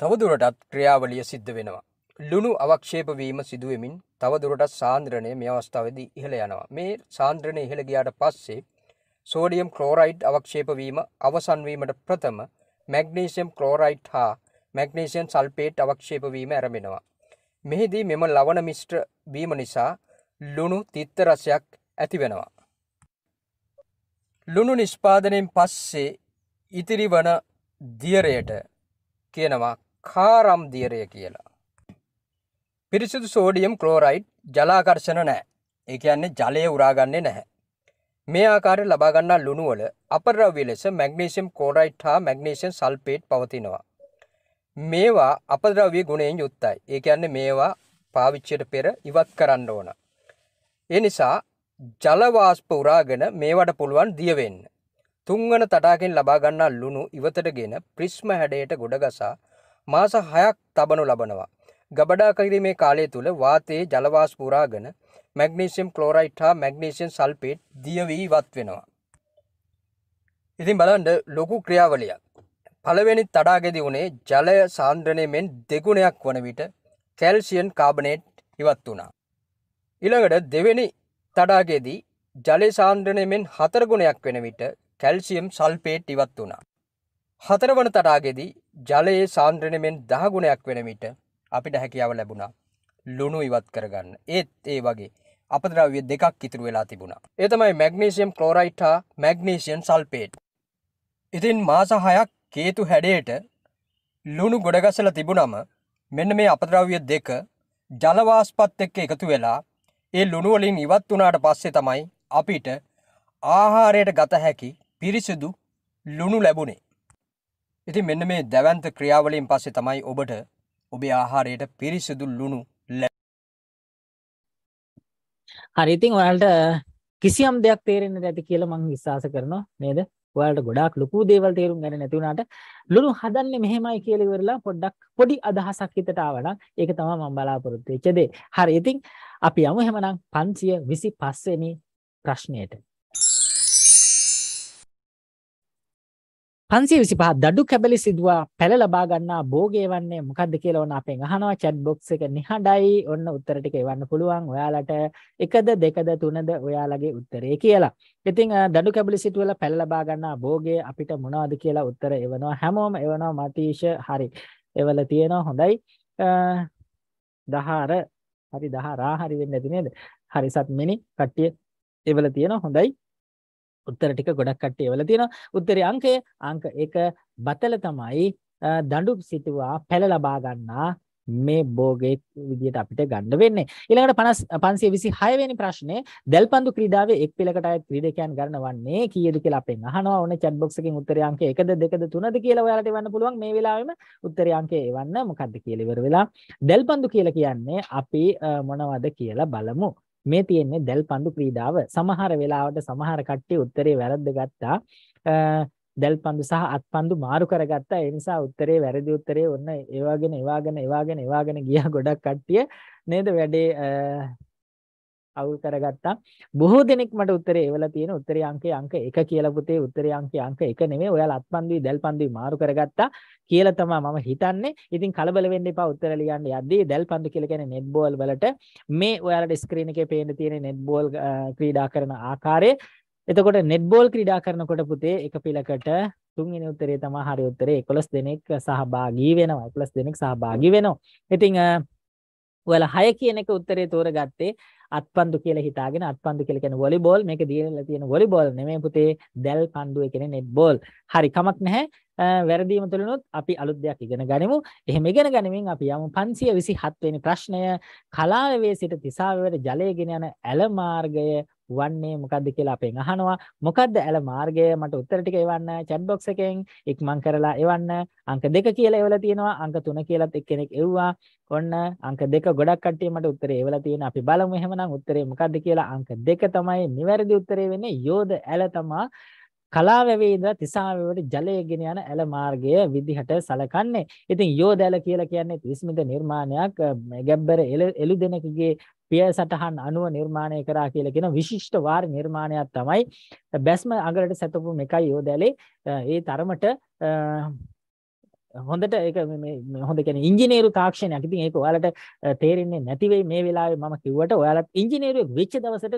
තවදුරටත් ක්‍රියාවලිය සිද්ධ වෙනවා. ලුණු අවක්ෂේප වීම සිදු වෙමින් තවදුරටත් සාන්ද්‍රණය මේ අවස්ථාවේදී ඉහළ යනවා. මේ සාන්ද්‍රණය ඉහළ ගියාට පස්සේ සෝඩියම් ක්ලෝරයිඩ් අවක්ෂේප වීම අවසන් වීමට ප්‍රථම මැග්නීසියම් ක්ලෝරයිඩ් හා මැග්නීසියම් සල්ෆේට් අවක්ෂේප වීම ආරම්භ වෙනවා. මෙහිදී මෙම ලවණ මිශ්‍ර බීම නිසා ලුණු තිත්ත රසයක් ඇති වෙනවා. ලුණු නිෂ්පාදනයෙන් පස්සේ ඉතිරි වන දියරයට කියනවා කාරම් දියරය කියලා. පිරිසිදු සෝඩියම් ක්ලෝරයිඩ් ජලාකර්ෂණ නෑ. ඒ කියන්නේ ජලය උරාගන්නේ නැහැ. මේ ආකාරය ලබාගන්නා ලුණුවල අපරව්‍ය ලෙස මැග්නීසියම් කෝරයිඩ් හා මැග්නීසියම් සල්ෆේට් පවතිනවා. මේවා අපද්‍රව්‍ය ගුණයෙන් යුක්තයි. ඒ කියන්නේ මේවා පාවිච්චියට පෙර ඉවත් කරන්න ඕන. ඒ නිසා ජල වාෂ්ප උරාගෙන මේවට පුළුවන් දිය වෙන්න. තුන්වන තටාකෙන් ලබා ගන්නා ලුණු ඉවතටගෙන ප්‍රිස්ම හැඩයට ගොඩගසා මාස 6ක් තබනු ලබනවා. ගබඩා කිරීමේ කාලය තුල වාතයේ ජල වාෂ්ප උරාගෙන මැග්නීසියම් ක්ලෝරයිඩ් හා මැග්නීසියම් සල්ෆේට් දිය වී ඉවත් වෙනවා. ඉතින් බලන්න ලොකු ක්‍රියාවලියක්. පළවෙනි තඩාගෙදි වුණේ ජලය සාන්ද්‍රණය මෙන් දෙගුණයක් වන විට කැල්සියන් කාබනේට් ඉවත් වුණා. ඉළඟට දෙවෙනි තඩාගෙදී ජලය සාන්ද්‍රණය මෙන් හතරගුණයක් වෙන විට කැල්සියම් සල්පේට් ඉවත් වුණා. හතරවන තඩාගෙදී ජලයේ සාන්ද්‍රණය මෙන් දහගුණයක් වෙන විට අපිට හැකියාව ලැබුණා ලුණු ඉවත් කරගන්න ඒත් ඒ වගේ අපද්‍රව්‍ය දෙකක් ඉතුරු වෙලා තිබුණා. ඒ තමයි මැග්නීසියම් ක්ලෝරයිට් හා මැග්නීසියම් සල්පේට්. ඉතින් මාස හයක් කේතු හැඩයට ලුණු ගොඩගසල තිබුණම මෙන්න මේ අපද්‍රව්‍ය දෙක ජලවාස්පත් එක්ක එකතු වෙලා ඒ ලුණු වලින් ඉවත් වුණාට පස්සේ තමයි අපිට ආහාරයට ගත හැකි පිරිසිදු ලුණු ලැබුණේ. ඉතින් මෙන්න මේ දැවන්ත ක්‍රියාවලින් පස්සේ තමයි ඔබට ඔබේ ආහාරයට පිරිසිදු ලුණු හරි ඉතින් ඔයාලට කිසියම් දෙයක් තේරෙන්නේ නැති කියලා මම විශ්වාස කරනවා නේද? ඔයාලට ගොඩාක් ලොකු දේවල් තේරුම් ගන්න නැති වුණාට ලුණු හදන්නේ මෙහෙමයි කියලා ඉවරලා පොඩ්ඩක් පොඩි අදහසක් හිතට ආවනම් ඒක තමයි මම බලාපොරොත්තු වෙච්ච දේ. හරි. ඉතින් අපි යමු එහෙමනම් 525 වෙනි ප්‍රශ්නයට. 525 දඩු කැබලි සිදුවා පැල ලබා ගන්නා භෝගේ වන්නේ මොකද්ද කියලා ඕන අපෙන් අහනවා chat box එක නිහඬයි ඔන්න උත්තර ටික එවන්න පුළුවන් ඔයාලට එකද දෙකද තුනද ඔයාලගේ උත්තරේ කියලා. ඉතින් දඩු කැබලි සිටුවල පැල ලබා ගන්නා භෝගේ අපිට මොනවද කියලා උත්තර එවනවා හැමෝම එවනවා මතීෂ හරි. එවල තියෙනවා හොඳයි. දහාර හරි දහරා හරි වෙන්නේ නැති නේද? හරි සත්මිනි කට්ටිය එවල තියෙනවා හොඳයි. උත්තර ටික ගොඩක් කට්ටිය එවලා තියෙනවා. උත්තරේ අංකය අංක 1 බතල තමයි දඬු සිටුවා පැල ලබා ගන්නා මේ භෝගේ විදියට අපිට ගන්න වෙන්නේ. ඊළඟට 50 526 වෙනි ප්‍රශ්නේ දැල්පන්දු ක්‍රීඩාවේ එක් පිලකට අයත් ක්‍රීඩකයන් ගණන වන්නේ කීයද කියලා අපෙන් අහනවා. ඕනේ chat box එකෙන් උත්තරේ අංක 1ද 2ද 3ද කියලා ඔයාලට එවන්න පුළුවන්. මේ වෙලාවෙම උත්තරේ අංකය එවන්න මොකද්ද කියලා ඉවර වෙලා. දැල්පන්දු කියලා කියන්නේ අපි මොනවද කියලා බලමු. මේ තියෙන්නේ දැල් පන්දු ක්‍රීඩාව. සමහර වෙලාවට සමහර කට්ටිය උත්තරේ වැරද්ද ගත්තා. දැල් පන්දු සහ අත් පන්දු මාරු කරගත්තා. ඒ නිසා උත්තරේ වැරදි උත්තරේ ඔන්න ඒවාගෙන ඒවාගෙන ඒවාගෙන ඒවාගෙන ගියා ගොඩක් කට්ටිය. නේද වැඩේ අවුල් කරගත්තා. බොහෝ දෙනෙක් මට උත්තරේ එවලා තියෙන උත්තරේ අංකය අංක 1 කියලා පුතේ උත්තරේ අංකය අංක 1 නෙමෙයි. ඔයාලා අත්පන්දුයි දැල්පන්දුයි මාරු කරගත්තා කියලා තමයි මම හිතන්නේ. ඉතින් කලබල වෙන්න එපා උත්තර ලියන්න යද්දී දැල්පන්දු කියලා කියන්නේ net ball වලට මේ ඔයාලට ස්ක්‍රීන් එකේ පේන්න තියෙන net ball ක්‍රීඩා කරන ආකාරය. එතකොට net ball ක්‍රීඩා කරනකොට පුතේ එක පිලකට තුන්වෙනි උත්තරේ තමයි හරි උත්තරේ 11 දෙනෙක් සහභාගී වෙනවා 11 දෙනෙක් සහභාගී වෙනවා. ඉතින් ඔයාලා 6 කියන එක උත්තරේ තෝරගත්තේ අත්පන්දු කියලා හිතාගෙන අත්පන්දු කියලා කියන්නේ වොලිබෝල් මේක දීලා තියෙන වොලිබෝල් නෙමෙයි පුතේ දැල් පන්දුව කියන්නේ නෙට්බෝල් හරි කමක් නැහැ වැරදීම තුළනොත් අපි අලුත් දෙයක් ඉගෙන ගනිමු එහෙම ඉගෙන ගනිමින් අපි යමු 527 වෙනි ප්‍රශ්නය කලාවේ සිට තිසාවේ ජලය ගෙන යන ඇල මාර්ගය වන්නේ මොකද්ද කියලා අපෙන් අහනවා මොකද්ද ඇල මාර්ගය මට උත්තර ටික එවන්න chat box එකෙන් ඉක්මන් කරලා එවන්න අංක 2 කියලා එවලා තියෙනවා අංක 3 කියලාත් එක්කෙනෙක් එව්වා ඔන්න අංක 2 ගොඩක් කට්ටිය මට උත්තරේ එවලා තියෙනවා අපි බලමු එහෙමනම් උත්තරේ මොකද්ද කියලා අංක 2 තමයි නිවැරදි උත්තරේ වෙන්නේ යෝධ ඇල තමා කලාවැවේ ඉඳලා තිසාවැවට ජලය ගෙන යන ඇල මාර්ගය විදිහට සලකන්නේ. ඉතින් යෝදැල කියලා කියන්නේ විස්මිත නිර්මාණයක් ගැබ්බර එළු දෙනකගේ පිය සටහන් අනුව නිර්මාණය කරා කියලා කියන විශිෂ්ට වාර නිර්මාණයක් තමයි බැස්ම අඟලට සැතපු මේකයි යෝදැලේ ඒ තරමට හොඳට ඒක මේ හොඳ කියන්නේ ඉංජිනේරු තාක්ෂණයක්. ඉතින් ඒක ඔයාලට තේරෙන්නේ නැති වෙයි මේ වෙලාවේ මම කිව්වට ඔයාලත් ඉංජිනේරුවෙක් වෙච්ච දවසට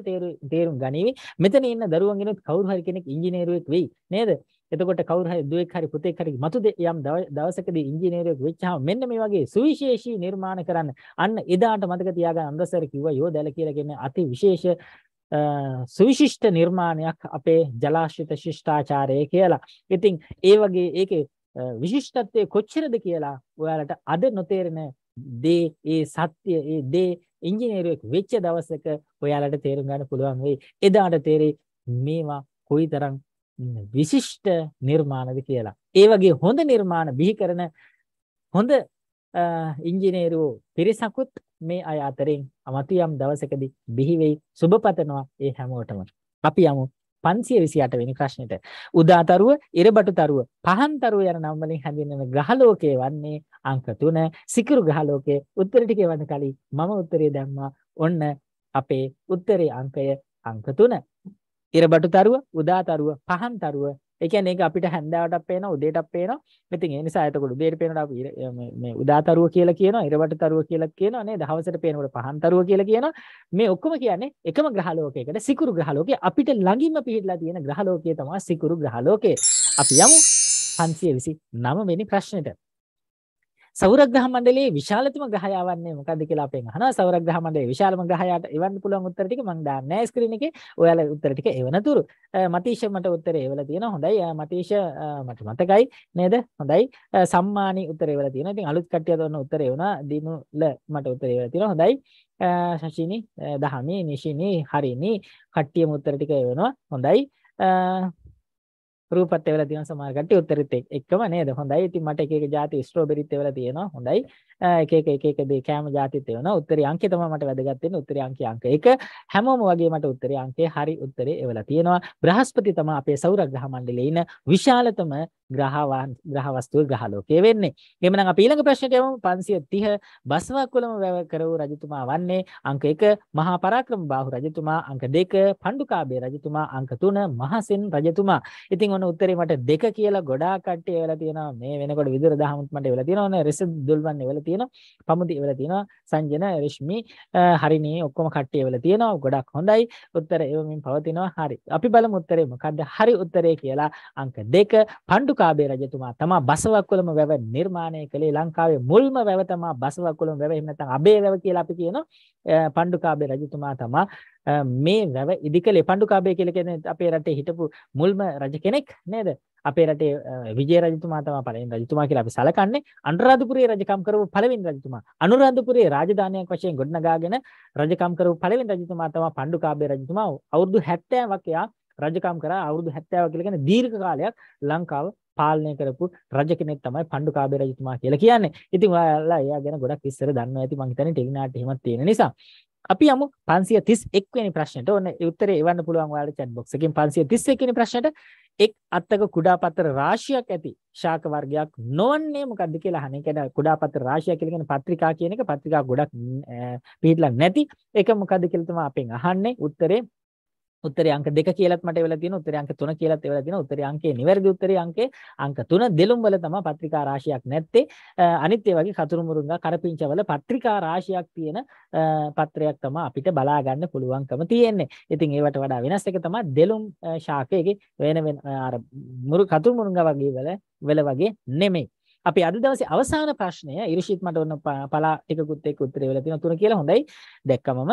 තේරුම් ගනිවි. මෙතන ඉන්න දරුවන්ගෙනුත් කවුරු හරි කෙනෙක් ඉංජිනේරුවෙක් වෙයි නේද? එතකොට කවුරු හරි දුවෙක් හරි පුතෙක් හරි මතු යම් දවසකදී ඉංජිනේරුවෙක් වෙච්චාම මෙන්න මේ වගේ සුවිශේෂී නිර්මාණ කරන්න. අන්න එදාට මතක තියාගන්න අන්දසර කිව්වා යෝදැල කියලා කියන්නේ අති විශේෂ සුවිශිෂ්ට නිර්මාණයක් අපේ ජලාශ්‍රිත ශිෂ්ඨාචාරය කියලා. ඉතින් ඒ වගේ ඒකේ විශිෂ්ටත්වය කොච්චරද කියලා ඔයාලට අද නොතේරෙන දේ ඒ සත්‍ය ඒ දේ ඉංජිනේරුවෙක් වෙච්ච දවසක ඔයාලට තේරුම් ගන්න පුළුවන් වෙයි. එදාට තේරෙයි මේවා කොයිතරම් විශිෂ්ට නිර්මාණද කියලා. ඒ වගේ හොඳ නිර්මාණ බිහි කරන හොඳ ඉංජිනේරුවෝ පිරිසකුත් මේ අය අතරින් අමතියම් දවසකදී බිහි වෙයි. සුබ පතනවා ඒ හැමෝටම. අපි යමු 528 වෙනි ප්‍රශ්නෙට උදාතරුව, ඉරබටුතරුව, පහන්තරුව යන නම් වලින් හැඳින්වෙන ග්‍රහලෝකයේ වන්නේ අංක 3. සිකුරු ග්‍රහලෝකයේ උත්තර ටිකේ වන්න කලින් මම උත්තරේ දැම්මා. ඔන්න අපේ උත්තරේ අංකය අංක 3. ඉරබටුතරුව, උදාතරුව, පහන්තරුව ඒ කියන්නේ ඒක අපිට හැන්දෑවටත් පේනවා උදේටත් පේනවා. ඉතින් ඒ නිසා එතකොට උදේට පේනකොට අපි මේ උදාතරුව කියලා කියනවා, ඉරවට තරුව කියලා කියනවා නේද? හවසට පේනකොට පහන් තරුව කියලා කියනවා. මේ ඔක්කොම කියන්නේ එකම ග්‍රහලෝකයකට සිකුරු ග්‍රහලෝකය අපිට ළඟින්ම පිහිටලා තියෙන ග්‍රහලෝකය තමයි සිකුරු ග්‍රහලෝකය. අපි යමු 529 වෙනි ප්‍රශ්නෙට. සෞරග්‍රහ මණ්ඩලයේ විශාලතම ග්‍රහයා වන්නේ මොකද්ද කියලා අපෙන් අහනවා. සෞරග්‍රහ මණ්ඩලයේ විශාලම ග්‍රහයාට එවන්න පුළුවන් උත්තර ටික මම දාන්නේ නැහැ ස්ක්‍රීන් එකේ. ඔයාලා උත්තර ටික එවනතුරු. මතීෂ මට උත්තරේ එවලා තියෙනවා. හොඳයි. මතීෂ මට මතකයි නේද? හොඳයි. සම්මානී උත්තරේ එවලා තියෙනවා. ඉතින් අලුත් කට්ටිය දන්න උත්තරේ වුණා. දිනුල මට උත්තරේ එවලා තියෙනවා. හොඳයි. ශෂිනි, දහමි, නිෂිනි, හරිනි කට්ටියම උත්තර ටික එවනවා. හොඳයි. රූපත් එවලා තියෙනවා සමහර කට්ටිය උත්තරිත එක්කම නේද හොඳයි ඉතින් මට එක එක જાති ස්ට්‍රෝබෙරිත් එවලා තියෙනවා හොඳයි එක එක එක එක දේ කෑම જાතිත් එවනවා උත්තරී අංකය තමයි මට වැදගත් වෙන්නේ උත්තරී අංකය අංක 1 හැමෝම වගේ මට උත්තරී අංකය හරි උත්තරේ එවලා තියෙනවා බ්‍රහස්පති තමයි අපේ සෞර ග්‍රහ මණ්ඩලයේ ඉන විශාලතම ග්‍රහවන් ග්‍රහවස්තුව ග්‍රහලෝකයේ වෙන්නේ. එහෙමනම් අපි ඊළඟ ප්‍රශ්නයට යමු 530 බස්වකුලම වැව කර වූ රජතුමා වන්නේ අංක 1 මහා පරාක්‍රම බාහු රජතුමා අංක 2 පණ්ඩුකාභය රජතුමා අංක 3 මහසෙන් රජතුමා. ඉතින් ඔන්න උත්තරේ මට 2 කියලා ගොඩාක් කට්ටිය වෙලා තියෙනවා. මේ වෙනකොට විදුර දහමුත් මට වෙලා තියෙනවා. ඔන්න රෙස දුල්වන්නේ වෙලා තියෙනවා. පමුදි වෙලා තියෙනවා. සංජන රශ්මි හරිනේ ඔක්කොම කට්ටිය වෙලා තියෙනවා. ගොඩක් හොඳයි. උත්තරය එවමින් පවතිනවා. හරි. අපි බලමු උත්තරේ මොකද්ද? හරි උත්තරේ කියලා අංක 2 පණ්ඩු කාබේ රජතුමා තමා බසවක්කොළම වැව නිර්මාණය කළේ ලංකාවේ මුල්ම වැව තමා බසවක්කොළම වැව එහෙම නැත්නම් අබේ වැව කියලා අපි කියන පණ්ඩුකාභය රජතුමා තමා මේ වැව ඉදිකලේ පණ්ඩුකාභය කියලා කියන්නේ අපේ රටේ හිටපු මුල්ම රජ කෙනෙක් නේද අපේ රටේ විජය රජතුමා තමයි පළවෙනි රජතුමා කියලා අපි සැලකන්නේ අනුරාධපුරයේ රජකම් කරපු පළවෙනි රජතුමා අනුරාධපුරයේ රාජධානියක් වශයෙන් ගොඩනගාගෙන රජකම් කරපු පළවෙනි රජතුමා තමයි පණ්ඩුකාභය රජතුමා අවුරුදු 70ක් එයා රජකම් කරා අවුරුදු 70 කියලා කියන්නේ දීර්ඝ කාලයක් ලංකාව පාලනය කරපු රජ කෙනෙක් තමයි පණ්ඩුකාභය රජතුමා කියලා කියන්නේ. ඉතින් ඔයාලා එයා ගැන ගොඩක් ඉස්සර දන්නවා ඇති මං හිතන්නේ ටෙලිනාට එහෙමත් තියෙන නිසා. අපි යමු 531 වෙනි ප්‍රශ්නයට. ඕන උත්තරේ එවන්න පුළුවන් ඔයාලට chat box එකෙන් 531 වෙනි ප්‍රශ්නයට එක් අත්තක කුඩාපතර රාශියක් ඇති ශාක වර්ගයක් නොවන්නේ මොකද්ද කියලා අහන. ඒ කියන්නේ කුඩාපතර රාශිය කියලා කියන්නේ පත්‍රිකා කියන එක පත්‍රිකා ගොඩක් පිළිලා නැති. ඒක මොකද්ද කියලා තමයි අපෙන් අහන්නේ. උත්තරේ උත්තරේ අංක 2 කියලාත් මට වෙලා තියෙනවා උත්තරේ අංක 3 කියලාත් වෙලා තියෙනවා උත්තරේ අංකේ නිවැරදි උත්තරේ අංකේ අංක 3 දෙලුම් වල තමයි පත්‍රිකා රාශියක් නැත්තේ අනිත් ඒ වගේ කතුරු මුරුංගා කරපිංච වල පත්‍රිකා රාශියක් තියෙන පත්‍රයක් තමයි අපිට බලා ගන්න පුළුවන්කම තියෙන්නේ. ඉතින් ඒවට වඩා වෙනස් එක තමයි දෙලුම් ශාකයේ වෙන වෙන අර මුරු කතුරු මුරුංගා වගේ වල වල වගේ නෙමෙයි. අපි අද දවසේ අවසාන ප්‍රශ්නය ඉරිෂිත් මට ඔන්න පලා ටිකකුත් එක්ක උත්තරේ වෙලා තියෙනවා තුන කියලා හොඳයි. දැක්කමම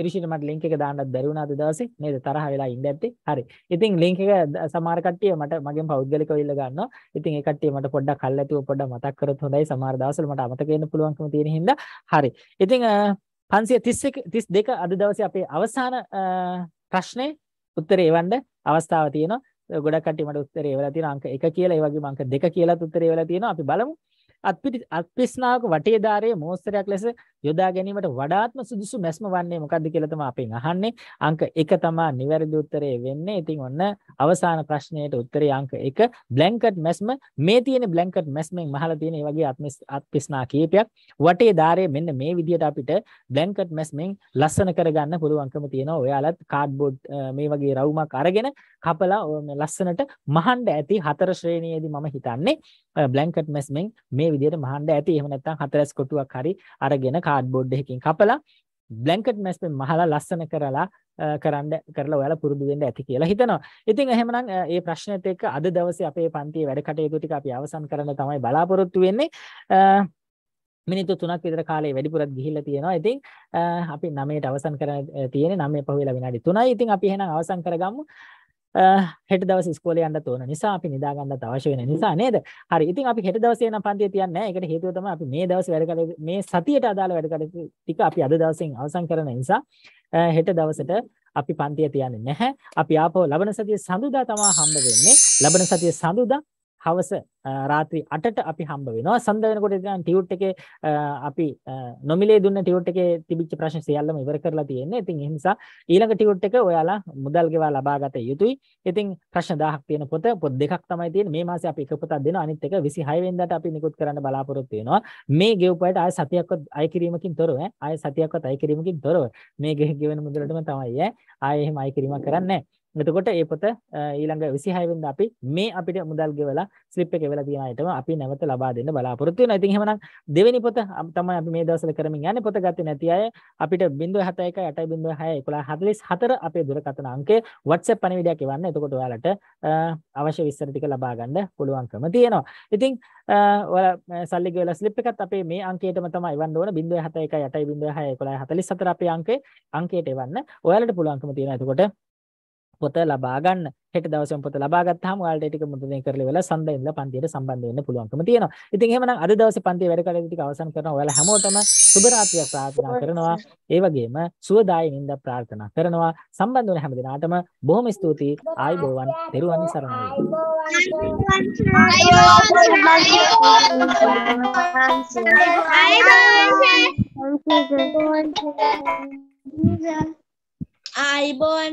ඉරිෂිට මට ලින්ක් එක දාන්නත් බැරි වුණාද දවසේ නේද තරහ වෙලා ඉඳ ඇත්තේ හරි ඉතින් ලින්ක් එක සමහර කට්ටිය මට මගෙන් පෞද්ගලිකව ඉල්ල ගන්නවා ඉතින් ඒ කට්ටිය මට පොඩ්ඩක් කල් ඇතුව පොඩ්ඩක් මතක් කරොත් හොඳයි සමහර දවස්වල මට අමතක වෙන්න පුළුවන්කම තියෙන හින්දා හරි ඉතින් 531 32 අද දවසේ අපේ අවසාන ප්‍රශ්නේ උත්තරේ එවන්න අවස්ථාව තියෙනවා ගොඩක් කට්ටිය මට උත්තරේ එවලා තියෙනවා අංක 1 කියලා ඒ වගේම අංක 2 කියලාත් උත්තරේ එවලා තියෙනවා අපි බලමු අත්පිරි අත්පිස්නාවක වටේ දාරයේ මෝස්තරයක් ලෙස යොදා ගැනීමට වඩාත්ම සුදුසු මැස්ම වන්නේ මොකද්ද කියලා තමයි අපෙන් අහන්නේ. අංක 1 තමයි නිවැරදි උත්තරේ වෙන්නේ. ඉතින් ඔන්න අවසාන ප්‍රශ්නයට උත්තරේ අංක 1 බ්ලැන්කට් මැස්ම මේ තියෙන බ්ලැන්කට් මැස්මෙන් මහලා තියෙන මේ වගේ අත්පිස්නා කීපයක් වටේ දාරයේ මෙන්න මේ විදිහට අපිට බ්ලැන්කට් මැස්මෙන් ලස්සන කරගන්න පුළුවන්කම තියෙනවා. ඔයාලත් කාඩ්බෝඩ් මේ වගේ රවුමක් අරගෙන කපලා ලස්සනට මහන්ඩ ඇති හතර ශ්‍රේණියේදී මම හිතන්නේ බ්ලැන්කට් මැස්මෙන් මේ මේ විදිහට මහන්ඩ ඇති. එහෙම නැත්නම් හතරස් කොටුවක් හරි අරගෙන කාඩ්බෝඩ් එකකින් කපලා බ්ලැන්කට් මැස් පෙන් මහලා ලස්සන කරලා කරන්න කරලා ඔයාලා පුරුදු වෙන්න ඇති කියලා හිතනවා. ඉතින් එහෙමනම් මේ ප්‍රශ්නෙත් එක්ක අද දවසේ අපේ පන්තියේ වැඩ කටයුතු ටික අපි අවසන් කරන්න තමයි බලාපොරොත්තු වෙන්නේ. මිනිත්තු 3ක් විතර කාලේ වැඩිපුරත් ගිහිල්ලා තියෙනවා. ඉතින් අපි 9ට අවසන් කරන තියෙන්නේ 9 පහුවෙලා විනාඩි 3යි. ඉතින් අපි එහෙනම් අවසන් කරගමු. හෙට දවසේ ඉස්කෝලේ යන්නත් ඕන නිසා අපි නිදා ගන්නත් අවශ්‍ය වෙන නිසා නේද? හරි. ඉතින් අපි හෙට දවසේ නම් පන්තිය තියන්නේ නැහැ. ඒකට හේතුව තමයි අපි මේ දවසේ වැඩ කළ මේ සතියට අදාළ වැඩ කළ ටික අපි අද දවසෙන් අවසන් කරන නිසා හෙට දවසට අපි පන්තිය තියන්නේ නැහැ. අපි ආපහු ලබන සතියේ සඳුදා තමයි හම්බ වෙන්නේ. ලබන සතියේ සඳුදා හවස රාත්‍රී 8ට අපි හම්බ වෙනවා. සඳ වෙනකොට ඉතින් ටියුට් එකේ අපි නොමිලේ දුන්න ටියුට් එකේ තිබිච්ච ප්‍රශ්න සියල්ලම ඉවර කරලා තියෙන්නේ. ඉතින් ඒ නිසා ඊළඟ ටියුට් එක ඔයාලා මුදල් ගෙවා ලබා ගත යුතුයි. ඉතින් ප්‍රශ්න 1000ක් තියෙන පොත පොත් දෙකක් තමයි තියෙන්නේ. මේ මාසේ අපි එක පොතක් දෙනවා. අනිත් එක 26 වෙනිදාට අපි නිකුත් කරන්න බලාපොරොත්තු වෙනවා. මේ ගෙවපුවාට ආය සතියක්වත් අය කිරීමකින් තොරව ඈ. ආය සතියක්වත් අය කිරීමකින් තොරව. මේ ගෙවෙන මුදලටම තමයි ඈ. ආය එහෙම අය කිරීමක් කරන්නේ නැහැ. එතකොට ඒ පොත ඊළඟ 26 වෙනිදා අපි මේ අපිට මුදල් ගෙවලා ස්ලිප් එක ගෙවලා තියෙන අයටම අපි නැවත ලබා දෙන්න බලාපොරොත්තු වෙනවා. ඉතින් එහෙනම් දෙවෙනි පොත තමයි අපි මේ දවස්වල කරමින් යන්නේ. පොත ගත්තේ නැති අය අපිට 071 806 1144 අපේ දුරකථන අංකය WhatsApp පණිවිඩයක් එවන්න. එතකොට ඔයාලට අවශ්‍ය විස්තර ටික ලබා ගන්න පුළුවන්කම තියෙනවා. ඉතින් ඔයාලා සල්ලි ගෙවලා ස්ලිප් එකත් අපේ මේ අංකයටම තමයි එවන්න ඕන 071 806 1144 අපේ අංකේ අංකයට එවන්න. ඔයාලට පුළුවන්කම තියෙනවා. එතකොට පොත ලබා ගන්න. හෙට දවසේම පොත ලබා ගත්තාම ඔයාලට ඒ ටික මුද්‍රණය කරලා ඉවරලා සඳේ ඉඳලා පන්තියට සම්බන්ධ වෙන්න පුළුවන්කම තියෙනවා. ඉතින් එහෙමනම් අද දවසේ පන්තියේ වැඩ කටයුතු ටික අවසන් කරනවා. ඔයාලා හැමෝටම සුබ රාත්‍රියක් ප්‍රාර්ථනා කරනවා. ඒ වගේම සුවදායි නිින්ද ප්‍රාර්ථනා කරනවා. සම්බන්ධ වුණ හැම දිනාටම බොහොම ස්තුතියි. ආයුබෝවන්. තෙරුවන් සරණයි. ආයුබෝවන්. ආයුබෝවන්.